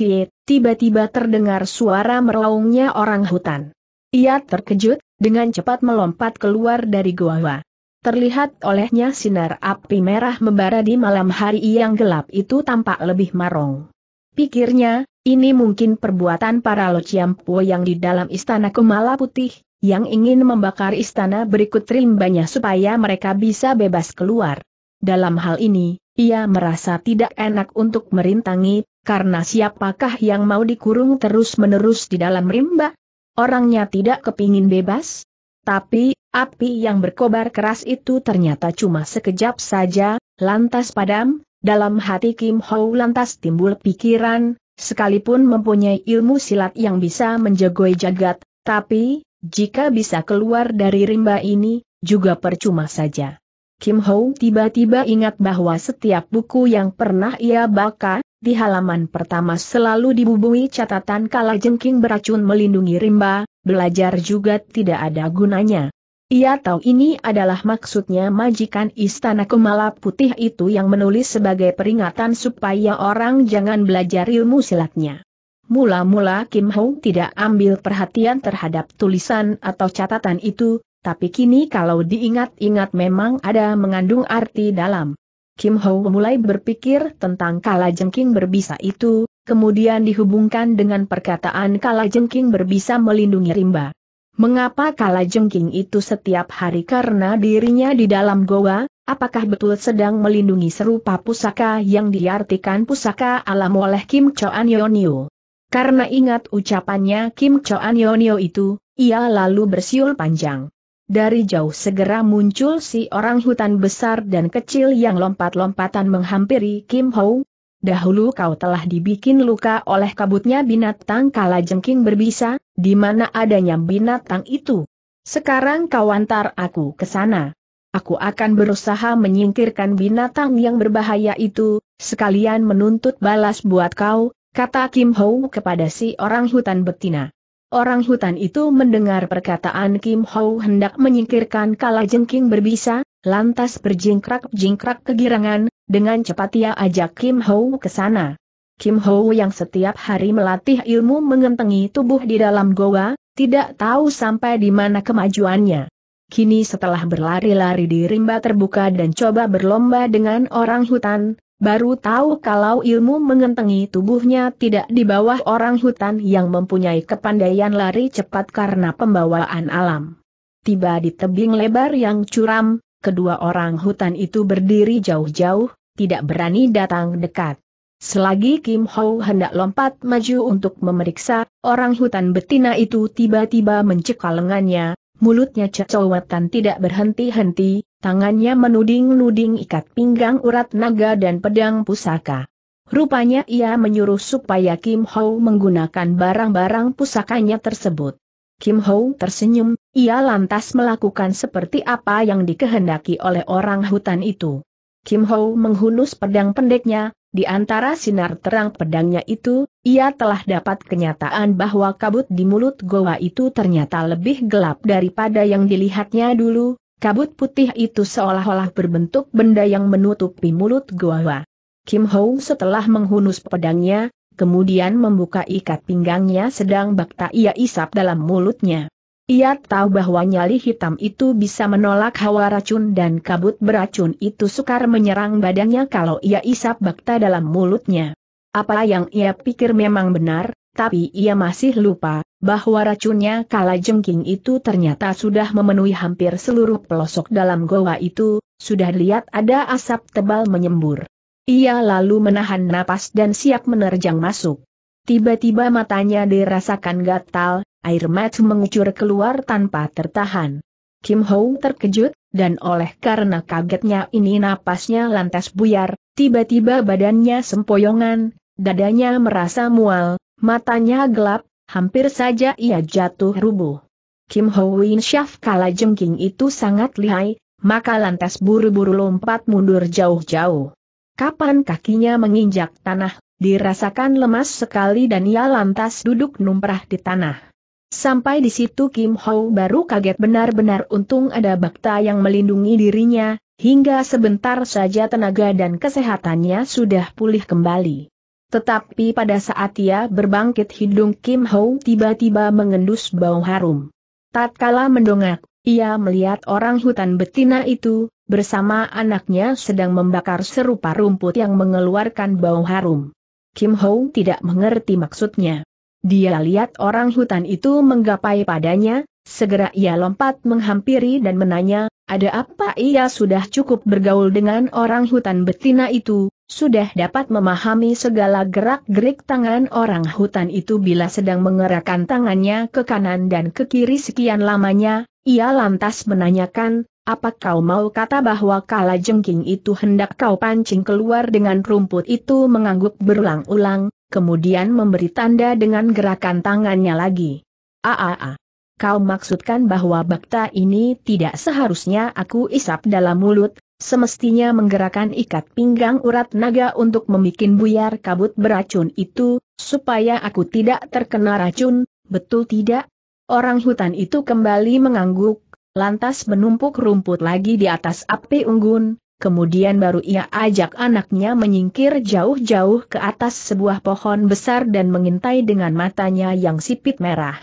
tiba-tiba terdengar suara meraungnya orang hutan. Ia terkejut, dengan cepat melompat keluar dari goa. Terlihat olehnya sinar api merah membara di malam hari yang gelap itu tampak lebih marong. Pikirnya, ini mungkin perbuatan para lociampu yang di dalam istana Kumala Putih, yang ingin membakar istana berikut rimbanya supaya mereka bisa bebas keluar. Dalam hal ini, ia merasa tidak enak untuk merintangi, karena siapakah yang mau dikurung terus-menerus di dalam rimba? Orangnya tidak kepingin bebas? Tapi, api yang berkobar keras itu ternyata cuma sekejap saja, lantas padam, dalam hati Kim Ho lantas timbul pikiran, sekalipun mempunyai ilmu silat yang bisa menjagoi jagat, tapi, jika bisa keluar dari rimba ini, juga percuma saja. Kim Ho tiba-tiba ingat bahwa setiap buku yang pernah ia baca, di halaman pertama selalu dibubuhi catatan kala jengking beracun melindungi rimba, belajar juga tidak ada gunanya. Ia tahu ini adalah maksudnya majikan istana kemala putih itu yang menulis sebagai peringatan supaya orang jangan belajar ilmu silatnya. Mula-mula Kim Hong tidak ambil perhatian terhadap tulisan atau catatan itu, tapi kini kalau diingat-ingat memang ada mengandung arti dalam. Kim Ho mulai berpikir tentang kala jengking berbisa itu, kemudian dihubungkan dengan perkataan kala jengking berbisa melindungi rimba. Mengapa kala jengking itu setiap hari karena dirinya di dalam goa, apakah betul sedang melindungi serupa pusaka yang diartikan pusaka alam oleh Kim Choan Yonio? Karena ingat ucapannya Kim Choan Yonio itu, ia lalu bersiul panjang dari jauh segera muncul si orang hutan besar dan kecil yang lompat-lompatan menghampiri Kim Ho. Dahulu kau telah dibikin luka oleh kabutnya binatang kala jengking berbisa, di mana adanya binatang itu. Sekarang kau antar aku ke sana. Aku akan berusaha menyingkirkan binatang yang berbahaya itu, sekalian menuntut balas buat kau, kata Kim Ho kepada si orang hutan betina. Orang hutan itu mendengar perkataan Kim Ho hendak menyingkirkan kala jengking berbisa, lantas berjingkrak-jingkrak kegirangan, dengan cepat ia ajak Kim Ho ke sana. Kim Ho yang setiap hari melatih ilmu mengentengi tubuh di dalam goa, tidak tahu sampai di mana kemajuannya. Kini setelah berlari-lari di rimba terbuka dan coba berlomba dengan orang hutan, baru tahu kalau ilmu mengentengi tubuhnya tidak di bawah orang hutan yang mempunyai kepandaian lari cepat karena pembawaan alam. Tiba di tebing lebar yang curam, kedua orang hutan itu berdiri jauh-jauh, tidak berani datang dekat. Selagi Kim Ho hendak lompat maju untuk memeriksa, orang hutan betina itu tiba-tiba mencekal lengannya, mulutnya cecowetan tidak berhenti-henti, tangannya menuding-nuding ikat pinggang urat naga dan pedang pusaka. Rupanya ia menyuruh supaya Kim Ho menggunakan barang-barang pusakanya tersebut. Kim Ho tersenyum, ia lantas melakukan seperti apa yang dikehendaki oleh orang hutan itu. Kim Ho menghunus pedang pendeknya, di antara sinar terang pedangnya itu, ia telah dapat kenyataan bahwa kabut di mulut goa itu ternyata lebih gelap daripada yang dilihatnya dulu, kabut putih itu seolah-olah berbentuk benda yang menutupi mulut goa. Kim Ho setelah menghunus pedangnya, kemudian membuka ikat pinggangnya sedang bakta ia isap dalam mulutnya. Ia tahu bahwa nyali hitam itu bisa menolak hawa racun dan kabut beracun itu sukar menyerang badannya kalau ia isap bakta dalam mulutnya. Apa yang ia pikir memang benar, tapi ia masih lupa, bahwa racunnya kala jengking itu ternyata sudah memenuhi hampir seluruh pelosok dalam goa itu, sudah lihat ada asap tebal menyembur. Ia lalu menahan napas dan siap menerjang masuk. Tiba-tiba matanya dirasakan gatal, air mata mengucur keluar tanpa tertahan. Kim Ho terkejut, dan oleh karena kagetnya ini napasnya lantas buyar, tiba-tiba badannya sempoyongan, dadanya merasa mual, matanya gelap, hampir saja ia jatuh rubuh. Kim Ho Win Syaf kala jengking itu sangat lihai, maka lantas buru-buru lompat mundur jauh-jauh. Kapan kakinya menginjak tanah, dirasakan lemas sekali dan ia lantas duduk numprah di tanah. Sampai di situ Kim Hou baru kaget benar-benar untung ada bakta yang melindungi dirinya, hingga sebentar saja tenaga dan kesehatannya sudah pulih kembali. Tetapi pada saat ia berbangkit hidung Kim Hou tiba-tiba mengendus bau harum. Tatkala mendongak, ia melihat orang hutan betina itu, bersama anaknya sedang membakar serupa rumput yang mengeluarkan bau harum. Kim Hou tidak mengerti maksudnya. Dia lihat orang hutan itu menggapai padanya, segera ia lompat menghampiri dan menanya, ada apa ia sudah cukup bergaul dengan orang hutan betina itu, sudah dapat memahami segala gerak-gerik tangan orang hutan itu bila sedang mengerahkan tangannya ke kanan dan ke kiri sekian lamanya, ia lantas menanyakan, apa kau mau kata bahwa kala jengking itu hendak kau pancing keluar dengan rumput itu mengangguk berulang-ulang, kemudian memberi tanda dengan gerakan tangannya lagi. Aa, ah, ah, ah. kau maksudkan bahwa bakta ini tidak seharusnya aku isap dalam mulut, semestinya menggerakkan ikat pinggang urat naga untuk membuat buyar kabut beracun itu, supaya aku tidak terkena racun, betul tidak? Orang hutan itu kembali mengangguk, lantas menumpuk rumput lagi di atas api unggun, kemudian baru ia ajak anaknya menyingkir jauh-jauh ke atas sebuah pohon besar dan mengintai dengan matanya yang sipit merah.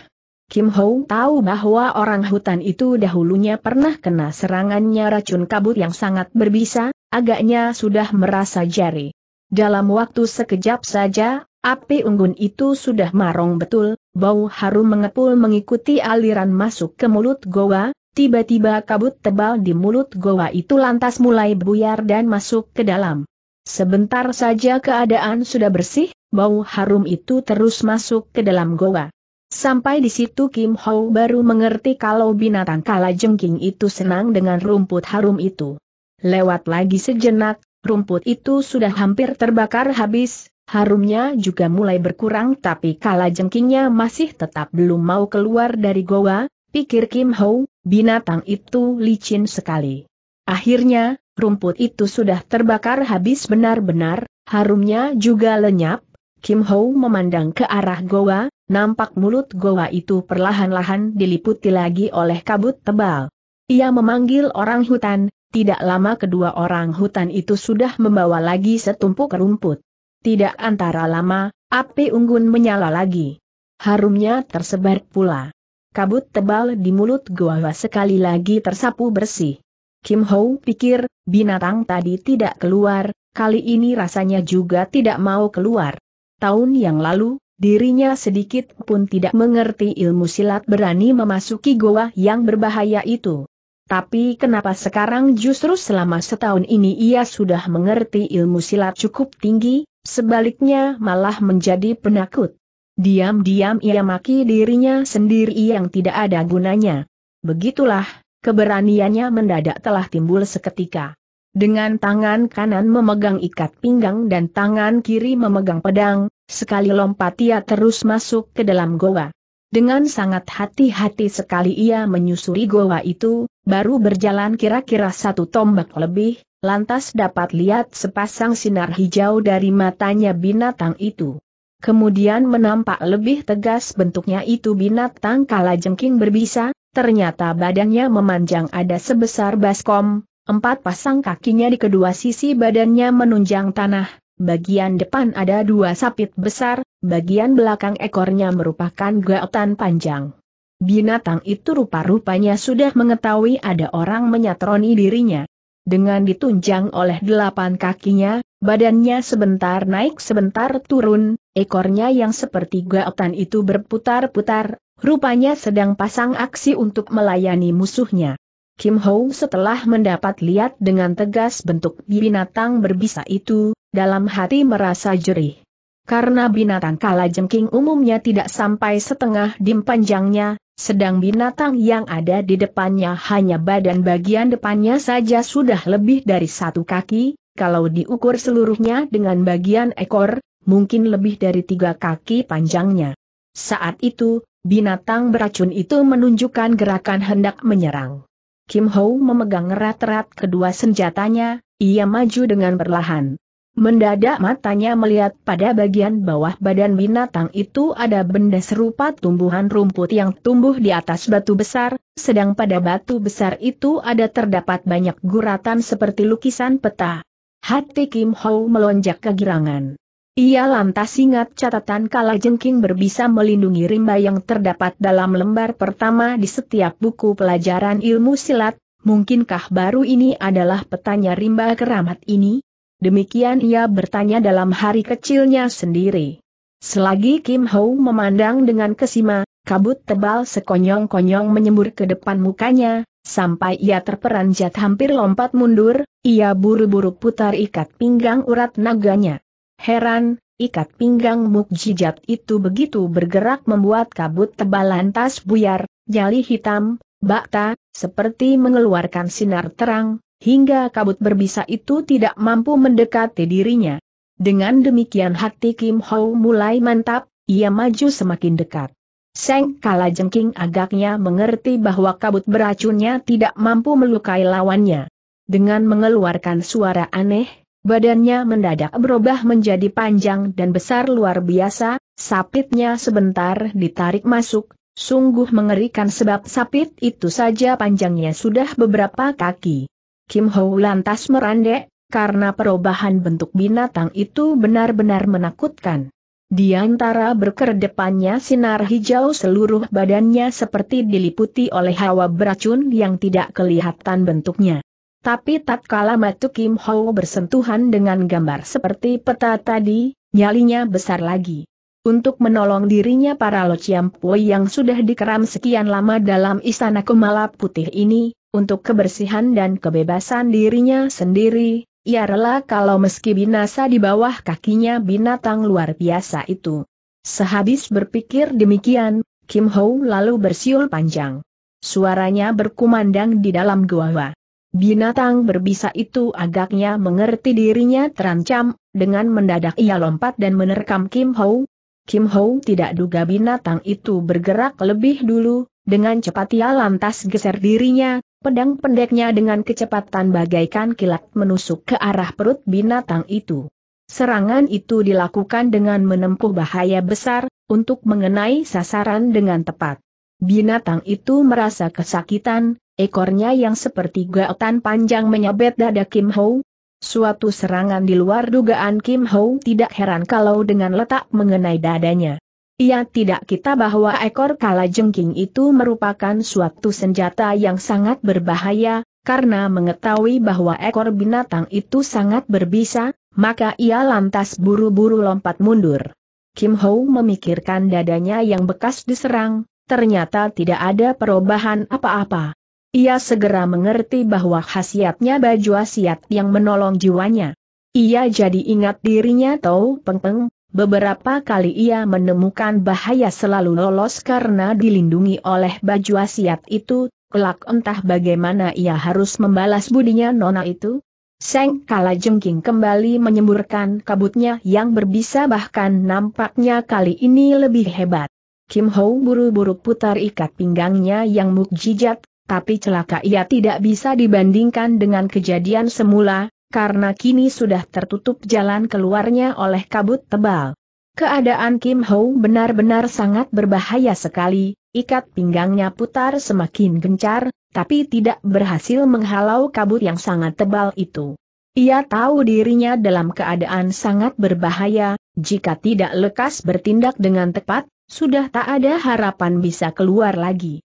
Kim Ho tahu bahwa orang hutan itu dahulunya pernah kena serangannya racun kabut yang sangat berbisa, agaknya sudah merasa jari. Dalam waktu sekejap saja, api unggun itu sudah marong betul, bau harum mengepul mengikuti aliran masuk ke mulut goa, Tiba-tiba kabut tebal di mulut goa itu lantas mulai buyar dan masuk ke dalam. Sebentar saja keadaan sudah bersih, bau harum itu terus masuk ke dalam goa. Sampai di situ Kim Ho baru mengerti kalau binatang kala jengking itu senang dengan rumput harum itu. Lewat lagi sejenak, rumput itu sudah hampir terbakar habis, harumnya juga mulai berkurang tapi kala jengkingnya masih tetap belum mau keluar dari goa, Pikir Kim Ho, binatang itu licin sekali. Akhirnya, rumput itu sudah terbakar habis benar-benar, harumnya juga lenyap. Kim Ho memandang ke arah goa, nampak mulut goa itu perlahan-lahan diliputi lagi oleh kabut tebal. Ia memanggil orang hutan, tidak lama kedua orang hutan itu sudah membawa lagi setumpuk rumput. Tidak antara lama, api unggun menyala lagi. Harumnya tersebar pula kabut tebal di mulut gua sekali lagi tersapu bersih. Kim Ho pikir, binatang tadi tidak keluar, kali ini rasanya juga tidak mau keluar. Tahun yang lalu, dirinya sedikit pun tidak mengerti ilmu silat berani memasuki goa yang berbahaya itu. Tapi kenapa sekarang justru selama setahun ini ia sudah mengerti ilmu silat cukup tinggi, sebaliknya malah menjadi penakut. Diam-diam ia maki dirinya sendiri yang tidak ada gunanya. Begitulah, keberaniannya mendadak telah timbul seketika. Dengan tangan kanan memegang ikat pinggang dan tangan kiri memegang pedang, sekali lompat ia terus masuk ke dalam goa. Dengan sangat hati-hati sekali ia menyusuri goa itu, baru berjalan kira-kira satu tombak lebih, lantas dapat lihat sepasang sinar hijau dari matanya binatang itu. Kemudian menampak lebih tegas bentuknya itu binatang kalajengking berbisa, ternyata badannya memanjang ada sebesar baskom, empat pasang kakinya di kedua sisi badannya menunjang tanah, bagian depan ada dua sapit besar, bagian belakang ekornya merupakan gautan panjang. Binatang itu rupa-rupanya sudah mengetahui ada orang menyatroni dirinya. Dengan ditunjang oleh delapan kakinya, Badannya sebentar naik sebentar turun, ekornya yang seperti gaotan itu berputar-putar, rupanya sedang pasang aksi untuk melayani musuhnya. Kim Ho setelah mendapat lihat dengan tegas bentuk binatang berbisa itu, dalam hati merasa jerih. Karena binatang kala jengking umumnya tidak sampai setengah dim panjangnya, sedang binatang yang ada di depannya hanya badan bagian depannya saja sudah lebih dari satu kaki, kalau diukur seluruhnya dengan bagian ekor, mungkin lebih dari tiga kaki panjangnya. Saat itu, binatang beracun itu menunjukkan gerakan hendak menyerang. Kim Ho memegang erat-erat kedua senjatanya, ia maju dengan perlahan. Mendadak matanya melihat pada bagian bawah badan binatang itu ada benda serupa tumbuhan rumput yang tumbuh di atas batu besar, sedang pada batu besar itu ada terdapat banyak guratan seperti lukisan peta. Hati Kim Ho melonjak kegirangan. Ia lantas ingat catatan kala jengking berbisa melindungi rimba yang terdapat dalam lembar pertama di setiap buku pelajaran ilmu silat, mungkinkah baru ini adalah petanya rimba keramat ini? Demikian ia bertanya dalam hari kecilnya sendiri. Selagi Kim Ho memandang dengan kesima, kabut tebal sekonyong-konyong menyembur ke depan mukanya, sampai ia terperanjat hampir lompat mundur, ia buru-buru putar ikat pinggang urat naganya. Heran, ikat pinggang mukjijat itu begitu bergerak membuat kabut tebal lantas buyar, jali hitam, bakta, seperti mengeluarkan sinar terang, hingga kabut berbisa itu tidak mampu mendekati dirinya. Dengan demikian hati Kim Ho mulai mantap, ia maju semakin dekat. Seng Kala Jengking agaknya mengerti bahwa kabut beracunnya tidak mampu melukai lawannya. Dengan mengeluarkan suara aneh, badannya mendadak berubah menjadi panjang dan besar luar biasa, sapitnya sebentar ditarik masuk, sungguh mengerikan sebab sapit itu saja panjangnya sudah beberapa kaki. Kim Ho lantas merandek, karena perubahan bentuk binatang itu benar-benar menakutkan. Di antara berkedepannya sinar hijau seluruh badannya seperti diliputi oleh hawa beracun yang tidak kelihatan bentuknya. Tapi tatkala Matu Kim Ho bersentuhan dengan gambar seperti peta tadi, nyalinya besar lagi. Untuk menolong dirinya para Lo Chiam Lociampui yang sudah dikeram sekian lama dalam istana kemala Putih ini, untuk kebersihan dan kebebasan dirinya sendiri, ia rela kalau meski binasa di bawah kakinya binatang luar biasa itu. Sehabis berpikir demikian, Kim Ho lalu bersiul panjang. Suaranya berkumandang di dalam gua. Binatang berbisa itu agaknya mengerti dirinya terancam, dengan mendadak ia lompat dan menerkam Kim Ho. Kim Ho tidak duga binatang itu bergerak lebih dulu, dengan cepat ia lantas geser dirinya, Pedang pendeknya dengan kecepatan bagaikan kilat menusuk ke arah perut binatang itu. Serangan itu dilakukan dengan menempuh bahaya besar, untuk mengenai sasaran dengan tepat. Binatang itu merasa kesakitan, ekornya yang seperti gaotan panjang menyabet dada Kim Ho, Suatu serangan di luar dugaan Kim Ho tidak heran kalau dengan letak mengenai dadanya. Ia tidak kita bahwa ekor kala jengking itu merupakan suatu senjata yang sangat berbahaya, karena mengetahui bahwa ekor binatang itu sangat berbisa, maka ia lantas buru-buru lompat mundur. Kim Ho memikirkan dadanya yang bekas diserang, ternyata tidak ada perubahan apa-apa. Ia segera mengerti bahwa khasiatnya baju asiat yang menolong jiwanya. Ia jadi ingat dirinya tahu Peng Peng, Beberapa kali ia menemukan bahaya selalu lolos karena dilindungi oleh baju asiat itu, kelak entah bagaimana ia harus membalas budinya nona itu. Seng Kala Jengking kembali menyemburkan kabutnya yang berbisa bahkan nampaknya kali ini lebih hebat. Kim Ho buru-buru putar ikat pinggangnya yang mukjizat, tapi celaka ia tidak bisa dibandingkan dengan kejadian semula, karena kini sudah tertutup jalan keluarnya oleh kabut tebal. Keadaan Kim Ho benar-benar sangat berbahaya sekali, ikat pinggangnya putar semakin gencar, tapi tidak berhasil menghalau kabut yang sangat tebal itu. Ia tahu dirinya dalam keadaan sangat berbahaya, jika tidak lekas bertindak dengan tepat, sudah tak ada harapan bisa keluar lagi.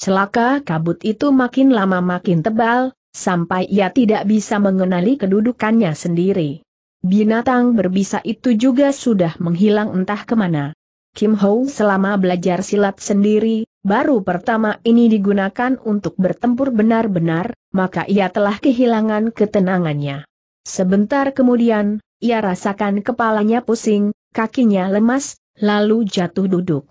Celaka kabut itu makin lama makin tebal, sampai ia tidak bisa mengenali kedudukannya sendiri. Binatang berbisa itu juga sudah menghilang entah kemana. Kim Ho selama belajar silat sendiri, baru pertama ini digunakan untuk bertempur benar-benar, maka ia telah kehilangan ketenangannya. Sebentar kemudian, ia rasakan kepalanya pusing, kakinya lemas, lalu jatuh duduk.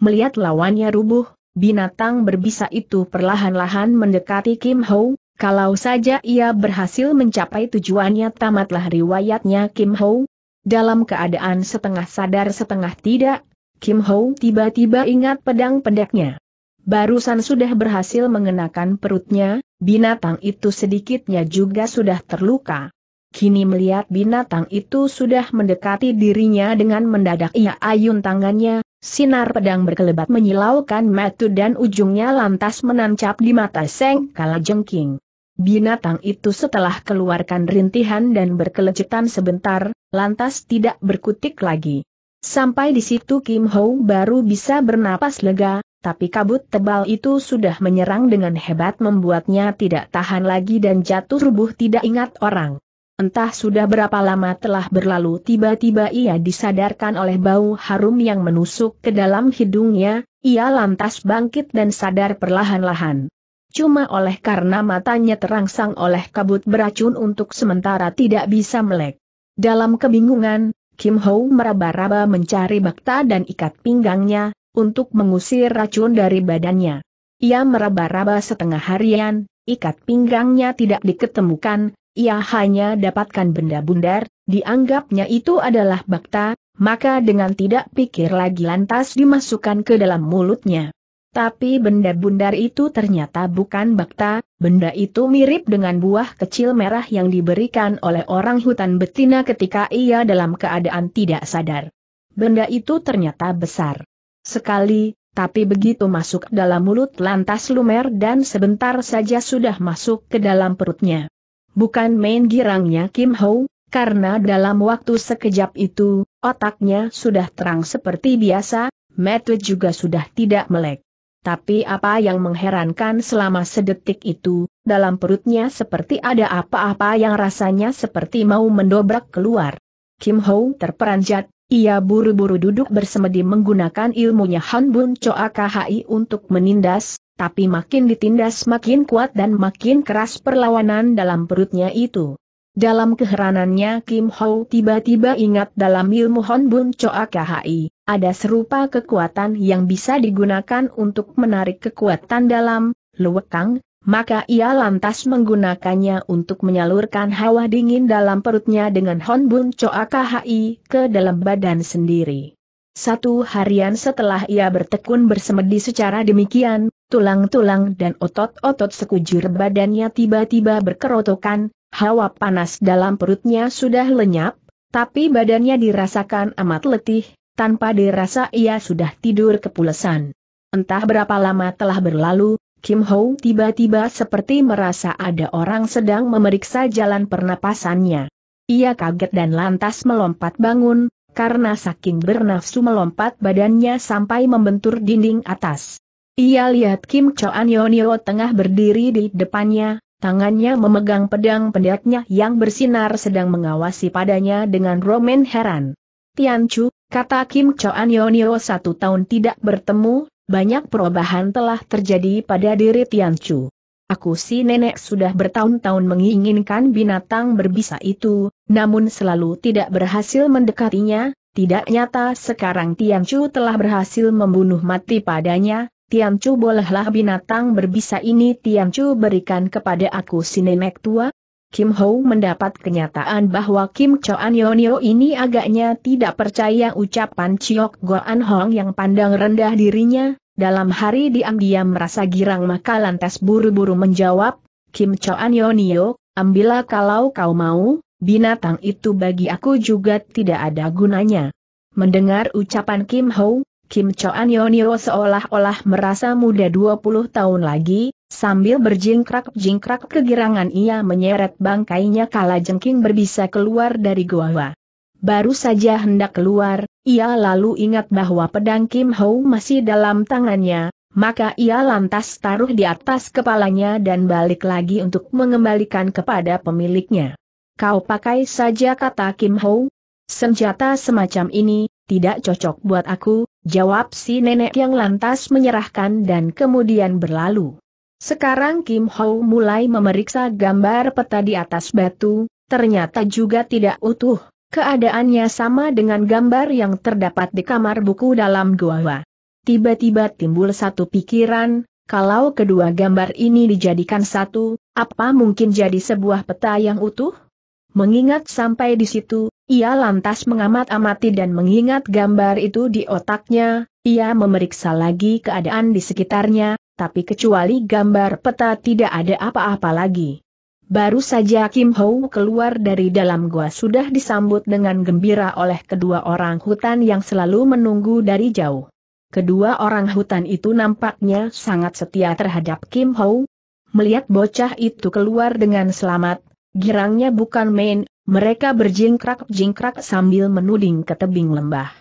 Melihat lawannya rubuh, binatang berbisa itu perlahan-lahan mendekati Kim Ho, kalau saja ia berhasil mencapai tujuannya tamatlah riwayatnya Kim Ho. Dalam keadaan setengah sadar setengah tidak, Kim Ho tiba-tiba ingat pedang pendeknya. Barusan sudah berhasil mengenakan perutnya, binatang itu sedikitnya juga sudah terluka. Kini melihat binatang itu sudah mendekati dirinya dengan mendadak ia ayun tangannya, sinar pedang berkelebat menyilaukan metu dan ujungnya lantas menancap di mata Seng Kalajengking. Binatang itu setelah keluarkan rintihan dan berkelecetan sebentar, lantas tidak berkutik lagi. Sampai di situ Kim Ho baru bisa bernapas lega, tapi kabut tebal itu sudah menyerang dengan hebat membuatnya tidak tahan lagi dan jatuh rubuh tidak ingat orang. Entah sudah berapa lama telah berlalu tiba-tiba ia disadarkan oleh bau harum yang menusuk ke dalam hidungnya, ia lantas bangkit dan sadar perlahan-lahan. Cuma oleh karena matanya terangsang oleh kabut beracun untuk sementara tidak bisa melek. Dalam kebingungan, Kim Ho meraba-raba mencari bakta dan ikat pinggangnya, untuk mengusir racun dari badannya. Ia meraba-raba setengah harian, ikat pinggangnya tidak diketemukan, ia hanya dapatkan benda bundar, dianggapnya itu adalah bakta, maka dengan tidak pikir lagi lantas dimasukkan ke dalam mulutnya. Tapi benda bundar itu ternyata bukan bakta, benda itu mirip dengan buah kecil merah yang diberikan oleh orang hutan betina ketika ia dalam keadaan tidak sadar. Benda itu ternyata besar. Sekali, tapi begitu masuk dalam mulut lantas lumer dan sebentar saja sudah masuk ke dalam perutnya. Bukan main girangnya Kim Ho, karena dalam waktu sekejap itu, otaknya sudah terang seperti biasa, Matwit juga sudah tidak melek. Tapi apa yang mengherankan selama sedetik itu, dalam perutnya seperti ada apa-apa yang rasanya seperti mau mendobrak keluar. Kim Ho terperanjat, ia buru-buru duduk bersemedi menggunakan ilmunya Han Bun Choa KHI untuk menindas, tapi makin ditindas makin kuat dan makin keras perlawanan dalam perutnya itu. Dalam keheranannya Kim Ho tiba-tiba ingat dalam ilmu Honbun Choa KHI, ada serupa kekuatan yang bisa digunakan untuk menarik kekuatan dalam, luwekang, maka ia lantas menggunakannya untuk menyalurkan hawa dingin dalam perutnya dengan Honbun Choa KHI ke dalam badan sendiri. Satu harian setelah ia bertekun bersemedi secara demikian, tulang-tulang dan otot-otot sekujur badannya tiba-tiba berkerotokan, hawa panas dalam perutnya sudah lenyap, tapi badannya dirasakan amat letih, tanpa dirasa ia sudah tidur kepulesan. Entah berapa lama telah berlalu, Kim Ho tiba-tiba seperti merasa ada orang sedang memeriksa jalan pernapasannya. Ia kaget dan lantas melompat bangun, karena saking bernafsu melompat badannya sampai membentur dinding atas. Ia lihat Kim Choan Yonio tengah berdiri di depannya, Tangannya memegang pedang pendeknya yang bersinar sedang mengawasi padanya dengan Roman heran. Tiancu, kata Kim Choan Yonio satu tahun tidak bertemu, banyak perubahan telah terjadi pada diri Tiancu. Aku si nenek sudah bertahun-tahun menginginkan binatang berbisa itu, namun selalu tidak berhasil mendekatinya, tidak nyata sekarang Tiancu telah berhasil membunuh mati padanya, Chu bolehlah binatang berbisa ini Chu berikan kepada aku si nenek tua? Kim Ho mendapat kenyataan bahwa Kim Choan Yonio ini agaknya tidak percaya ucapan Chiok Goan Hong yang pandang rendah dirinya, dalam hari diam-diam merasa girang maka lantas buru-buru menjawab, Kim Choan Yonio, ambillah kalau kau mau, binatang itu bagi aku juga tidak ada gunanya. Mendengar ucapan Kim Ho, Kim Choan Yonio seolah-olah merasa muda 20 tahun lagi, sambil berjingkrak-jingkrak kegirangan ia menyeret bangkainya kala jengking berbisa keluar dari gua. Baru saja hendak keluar, ia lalu ingat bahwa pedang Kim Ho masih dalam tangannya, maka ia lantas taruh di atas kepalanya dan balik lagi untuk mengembalikan kepada pemiliknya. Kau pakai saja kata Kim Ho. Senjata semacam ini, tidak cocok buat aku, Jawab si nenek yang lantas menyerahkan dan kemudian berlalu. Sekarang Kim Ho mulai memeriksa gambar peta di atas batu, ternyata juga tidak utuh, keadaannya sama dengan gambar yang terdapat di kamar buku dalam gua. Tiba-tiba timbul satu pikiran, kalau kedua gambar ini dijadikan satu, apa mungkin jadi sebuah peta yang utuh? Mengingat sampai di situ, ia lantas mengamat-amati dan mengingat gambar itu di otaknya, ia memeriksa lagi keadaan di sekitarnya, tapi kecuali gambar peta tidak ada apa-apa lagi. Baru saja Kim Ho keluar dari dalam gua sudah disambut dengan gembira oleh kedua orang hutan yang selalu menunggu dari jauh. Kedua orang hutan itu nampaknya sangat setia terhadap Kim Ho. Melihat bocah itu keluar dengan selamat, girangnya bukan main, mereka berjingkrak-jingkrak sambil menuding ke tebing lembah.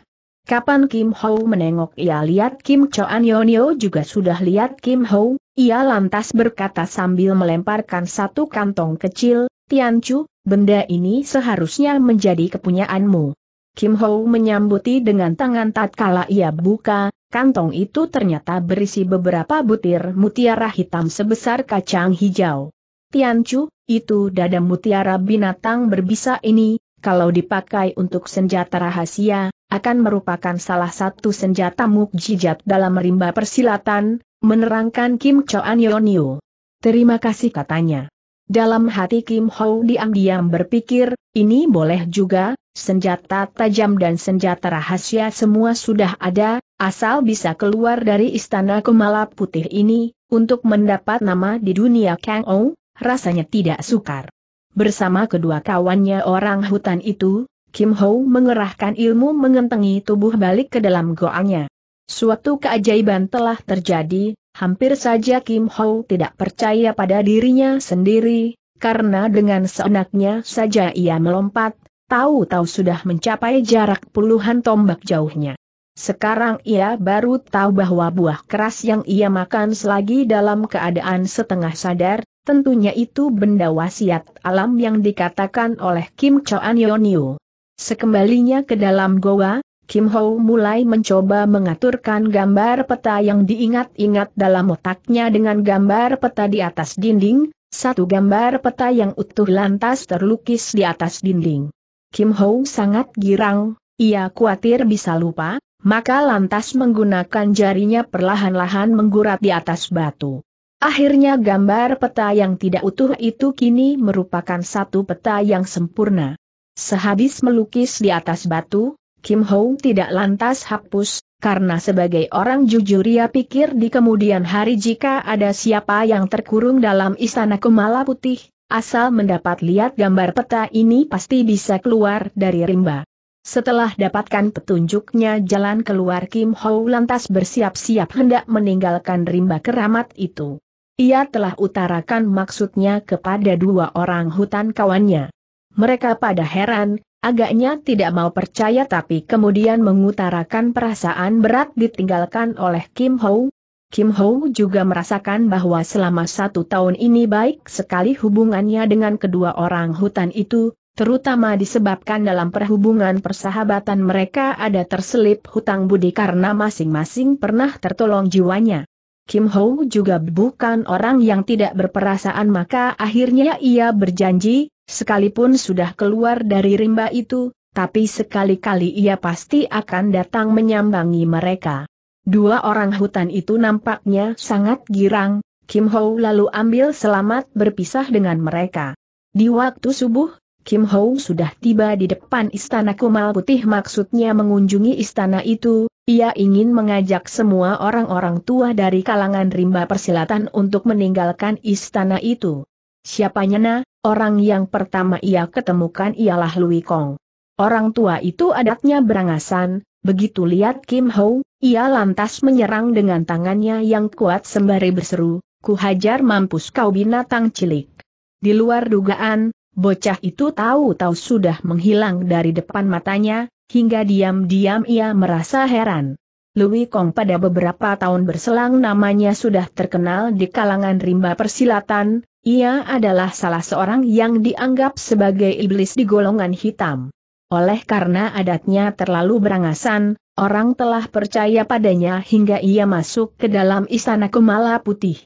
Kapan Kim Ho menengok ia lihat Kim An Yonio juga sudah lihat Kim Ho, ia lantas berkata sambil melemparkan satu kantong kecil, Tian Chu, benda ini seharusnya menjadi kepunyaanmu. Kim Ho menyambuti dengan tangan tatkala ia buka, kantong itu ternyata berisi beberapa butir mutiara hitam sebesar kacang hijau. Tian Chu. Itu dada mutiara binatang berbisa ini, kalau dipakai untuk senjata rahasia, akan merupakan salah satu senjata mukjizat dalam rimba persilatan, menerangkan Kim Choan Yonio. Terima kasih katanya. Dalam hati Kim Ho diam-diam berpikir, ini boleh juga, senjata tajam dan senjata rahasia semua sudah ada, asal bisa keluar dari istana kemala putih ini, untuk mendapat nama di dunia Kang Ong, rasanya tidak sukar. Bersama kedua kawannya orang hutan itu, Kim Ho mengerahkan ilmu mengentengi tubuh balik ke dalam goangnya. Suatu keajaiban telah terjadi, hampir saja Kim Ho tidak percaya pada dirinya sendiri, karena dengan seenaknya saja ia melompat, tahu-tahu sudah mencapai jarak puluhan tombak jauhnya. Sekarang ia baru tahu bahwa buah keras yang ia makan selagi dalam keadaan setengah sadar, Tentunya itu benda wasiat alam yang dikatakan oleh Kim Choan Yonyu. Sekembalinya ke dalam goa, Kim Ho mulai mencoba mengaturkan gambar peta yang diingat-ingat dalam otaknya dengan gambar peta di atas dinding, satu gambar peta yang utuh lantas terlukis di atas dinding. Kim Ho sangat girang, ia khawatir bisa lupa, maka lantas menggunakan jarinya perlahan-lahan menggurat di atas batu. Akhirnya gambar peta yang tidak utuh itu kini merupakan satu peta yang sempurna. Sehabis melukis di atas batu, Kim Ho tidak lantas hapus, karena sebagai orang jujur ia pikir di kemudian hari jika ada siapa yang terkurung dalam istana Kumala Putih, asal mendapat lihat gambar peta ini pasti bisa keluar dari rimba. Setelah dapatkan petunjuknya jalan keluar Kim Ho lantas bersiap-siap hendak meninggalkan rimba keramat itu. Ia telah utarakan maksudnya kepada dua orang hutan kawannya. Mereka pada heran, agaknya tidak mau percaya tapi kemudian mengutarakan perasaan berat ditinggalkan oleh Kim Ho. Kim Ho juga merasakan bahwa selama satu tahun ini baik sekali hubungannya dengan kedua orang hutan itu, terutama disebabkan dalam perhubungan persahabatan mereka ada terselip hutang budi karena masing-masing pernah tertolong jiwanya. Kim Ho juga bukan orang yang tidak berperasaan maka akhirnya ia berjanji, sekalipun sudah keluar dari rimba itu, tapi sekali-kali ia pasti akan datang menyambangi mereka. Dua orang hutan itu nampaknya sangat girang, Kim Ho lalu ambil selamat berpisah dengan mereka. Di waktu subuh, Kim Ho sudah tiba di depan istana Kumal Putih maksudnya mengunjungi istana itu, ia ingin mengajak semua orang-orang tua dari kalangan rimba persilatan untuk meninggalkan istana itu. Siapanya nyana, orang yang pertama ia ketemukan ialah Lui Kong. Orang tua itu adatnya berangasan, begitu lihat Kim Ho, ia lantas menyerang dengan tangannya yang kuat sembari berseru, ku hajar mampus kau binatang cilik. Di luar dugaan, Bocah itu tahu-tahu sudah menghilang dari depan matanya, hingga diam-diam ia merasa heran. Louis Kong pada beberapa tahun berselang namanya sudah terkenal di kalangan rimba persilatan, ia adalah salah seorang yang dianggap sebagai iblis di golongan hitam. Oleh karena adatnya terlalu berangasan, orang telah percaya padanya hingga ia masuk ke dalam istana Kumala Putih.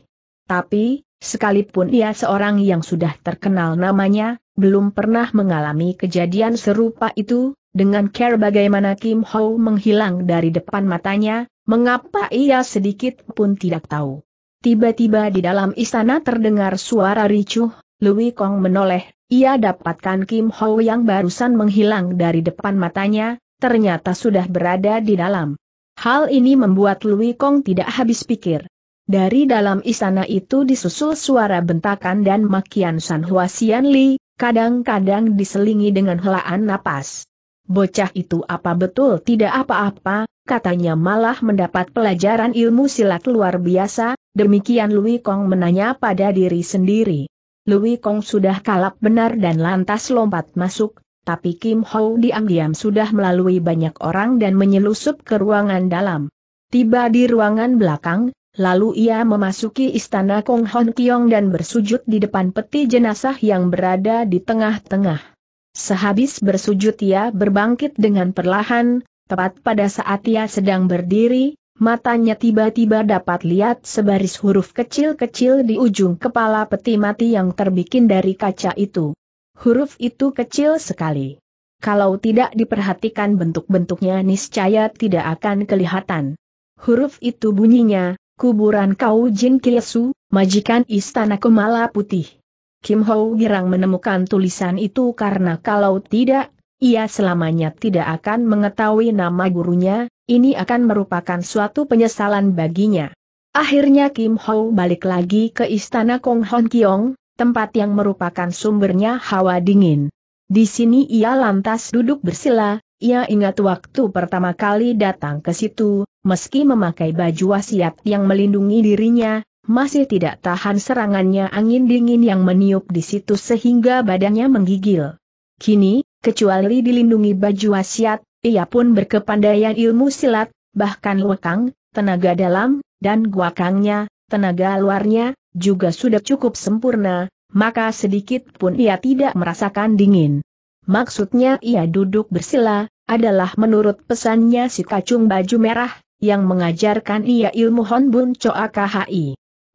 Tapi, Sekalipun ia seorang yang sudah terkenal namanya, belum pernah mengalami kejadian serupa itu, dengan care bagaimana Kim Ho menghilang dari depan matanya, mengapa ia sedikit pun tidak tahu. Tiba-tiba di dalam istana terdengar suara ricuh, Louis Kong menoleh, ia dapatkan Kim Ho yang barusan menghilang dari depan matanya, ternyata sudah berada di dalam. Hal ini membuat Louis Kong tidak habis pikir. Dari dalam istana itu disusul suara bentakan dan makian San Hua Xian Li, kadang-kadang diselingi dengan helaan napas. Bocah itu apa betul tidak apa-apa, katanya malah mendapat pelajaran ilmu silat luar biasa, demikian Lui Kong menanya pada diri sendiri. Lui Kong sudah kalap benar dan lantas lompat masuk, tapi Kim Ho diam-diam sudah melalui banyak orang dan menyelusup ke ruangan dalam. Tiba di ruangan belakang, Lalu ia memasuki istana Kong Hon Kiong dan bersujud di depan peti jenazah yang berada di tengah-tengah. Sehabis bersujud ia berbangkit dengan perlahan, tepat pada saat ia sedang berdiri, matanya tiba-tiba dapat lihat sebaris huruf kecil-kecil di ujung kepala peti mati yang terbikin dari kaca itu. Huruf itu kecil sekali. Kalau tidak diperhatikan bentuk-bentuknya niscaya tidak akan kelihatan. Huruf itu bunyinya, Kuburan kau Jin Kiesu, majikan istana Kemala Putih. Kim Ho Girang menemukan tulisan itu karena kalau tidak, ia selamanya tidak akan mengetahui nama gurunya, ini akan merupakan suatu penyesalan baginya. Akhirnya Kim Ho balik lagi ke istana Kong Hon Kiong, tempat yang merupakan sumbernya hawa dingin. Di sini ia lantas duduk bersila, ia ingat waktu pertama kali datang ke situ, meski memakai baju wasiat yang melindungi dirinya, masih tidak tahan serangannya angin dingin yang meniup di situ sehingga badannya menggigil. Kini, kecuali dilindungi baju wasiat, ia pun berkepandaian ilmu silat, bahkan lekang, tenaga dalam, dan guakangnya, tenaga luarnya, juga sudah cukup sempurna, maka sedikit pun ia tidak merasakan dingin maksudnya ia duduk bersila, adalah menurut pesannya si kacung baju merah, yang mengajarkan ia ilmu Honbun Choa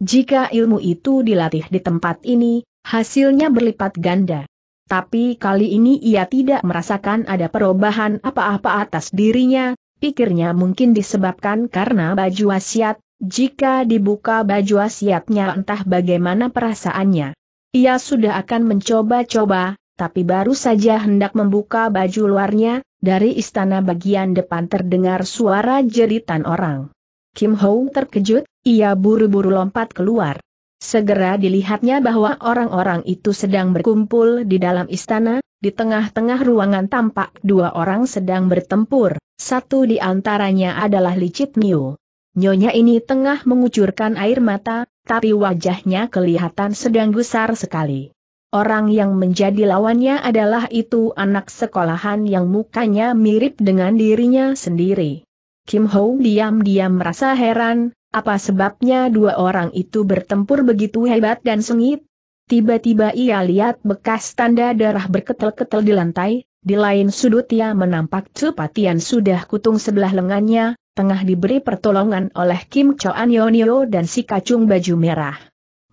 Jika ilmu itu dilatih di tempat ini, hasilnya berlipat ganda. Tapi kali ini ia tidak merasakan ada perubahan apa-apa atas dirinya, pikirnya mungkin disebabkan karena baju wasiat, jika dibuka baju wasiatnya entah bagaimana perasaannya. Ia sudah akan mencoba-coba, tapi baru saja hendak membuka baju luarnya, dari istana bagian depan terdengar suara jeritan orang. Kim Hong terkejut, ia buru-buru lompat keluar. Segera dilihatnya bahwa orang-orang itu sedang berkumpul di dalam istana, di tengah-tengah ruangan tampak dua orang sedang bertempur, satu di antaranya adalah Licit Miu. Nyonya ini tengah mengucurkan air mata, tapi wajahnya kelihatan sedang gusar sekali. Orang yang menjadi lawannya adalah itu anak sekolahan yang mukanya mirip dengan dirinya sendiri. Kim Ho diam-diam merasa heran, apa sebabnya dua orang itu bertempur begitu hebat dan sengit? Tiba-tiba ia lihat bekas tanda darah berketel-ketel di lantai, di lain sudut ia menampak Cupatian sudah kutung sebelah lengannya, tengah diberi pertolongan oleh Kim Choan Yonio dan si kacung baju merah.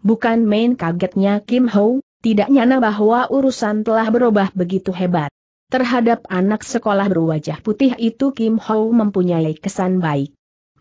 Bukan main kagetnya Kim Ho, tidak nyana bahwa urusan telah berubah begitu hebat. Terhadap anak sekolah berwajah putih itu Kim Ho mempunyai kesan baik.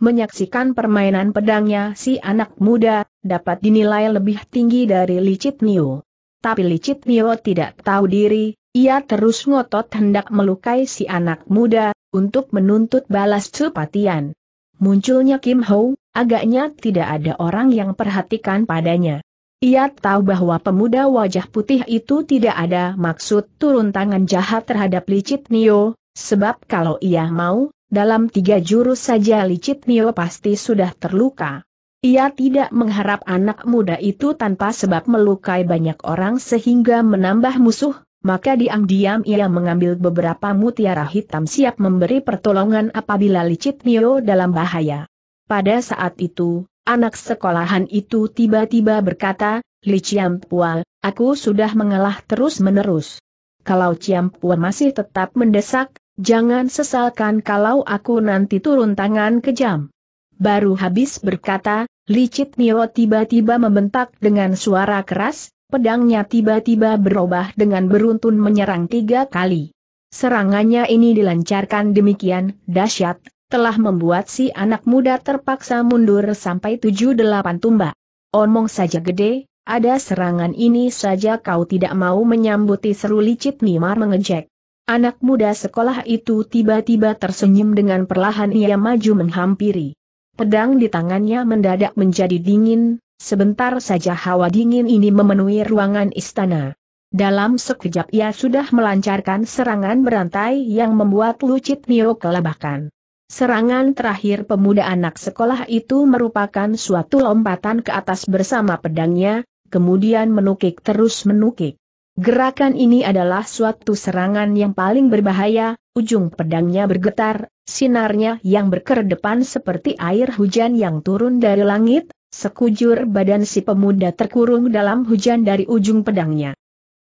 Menyaksikan permainan pedangnya si anak muda, dapat dinilai lebih tinggi dari Licit Nio. Tapi Licit Nio tidak tahu diri, ia terus ngotot hendak melukai si anak muda, untuk menuntut balas cepatian. Munculnya Kim Ho, agaknya tidak ada orang yang perhatikan padanya. Ia tahu bahwa pemuda wajah putih itu tidak ada maksud turun tangan jahat terhadap Licit Nio, sebab kalau ia mau, dalam tiga jurus saja Licit Nio pasti sudah terluka. Ia tidak mengharap anak muda itu tanpa sebab melukai banyak orang sehingga menambah musuh, maka diam-diam ia mengambil beberapa mutiara hitam siap memberi pertolongan apabila Licit Nio dalam bahaya. Pada saat itu, anak sekolahan itu tiba-tiba berkata, Li Ciampual, aku sudah mengalah terus-menerus. Kalau Ciampual masih tetap mendesak, jangan sesalkan kalau aku nanti turun tangan kejam. Baru habis berkata, Chit Mio tiba-tiba membentak dengan suara keras, pedangnya tiba-tiba berubah dengan beruntun menyerang tiga kali. Serangannya ini dilancarkan demikian dahsyat, telah membuat si anak muda terpaksa mundur sampai tujuh delapan tumbak. Omong saja gede, ada serangan ini saja kau tidak mau menyambuti seru licit Mimar mengejek. Anak muda sekolah itu tiba-tiba tersenyum dengan perlahan ia maju menghampiri. Pedang di tangannya mendadak menjadi dingin, sebentar saja hawa dingin ini memenuhi ruangan istana. Dalam sekejap ia sudah melancarkan serangan berantai yang membuat Lucit Mio kelabakan. Serangan terakhir pemuda anak sekolah itu merupakan suatu lompatan ke atas bersama pedangnya, kemudian menukik terus menukik. Gerakan ini adalah suatu serangan yang paling berbahaya, ujung pedangnya bergetar, sinarnya yang berkedepan seperti air hujan yang turun dari langit, sekujur badan si pemuda terkurung dalam hujan dari ujung pedangnya.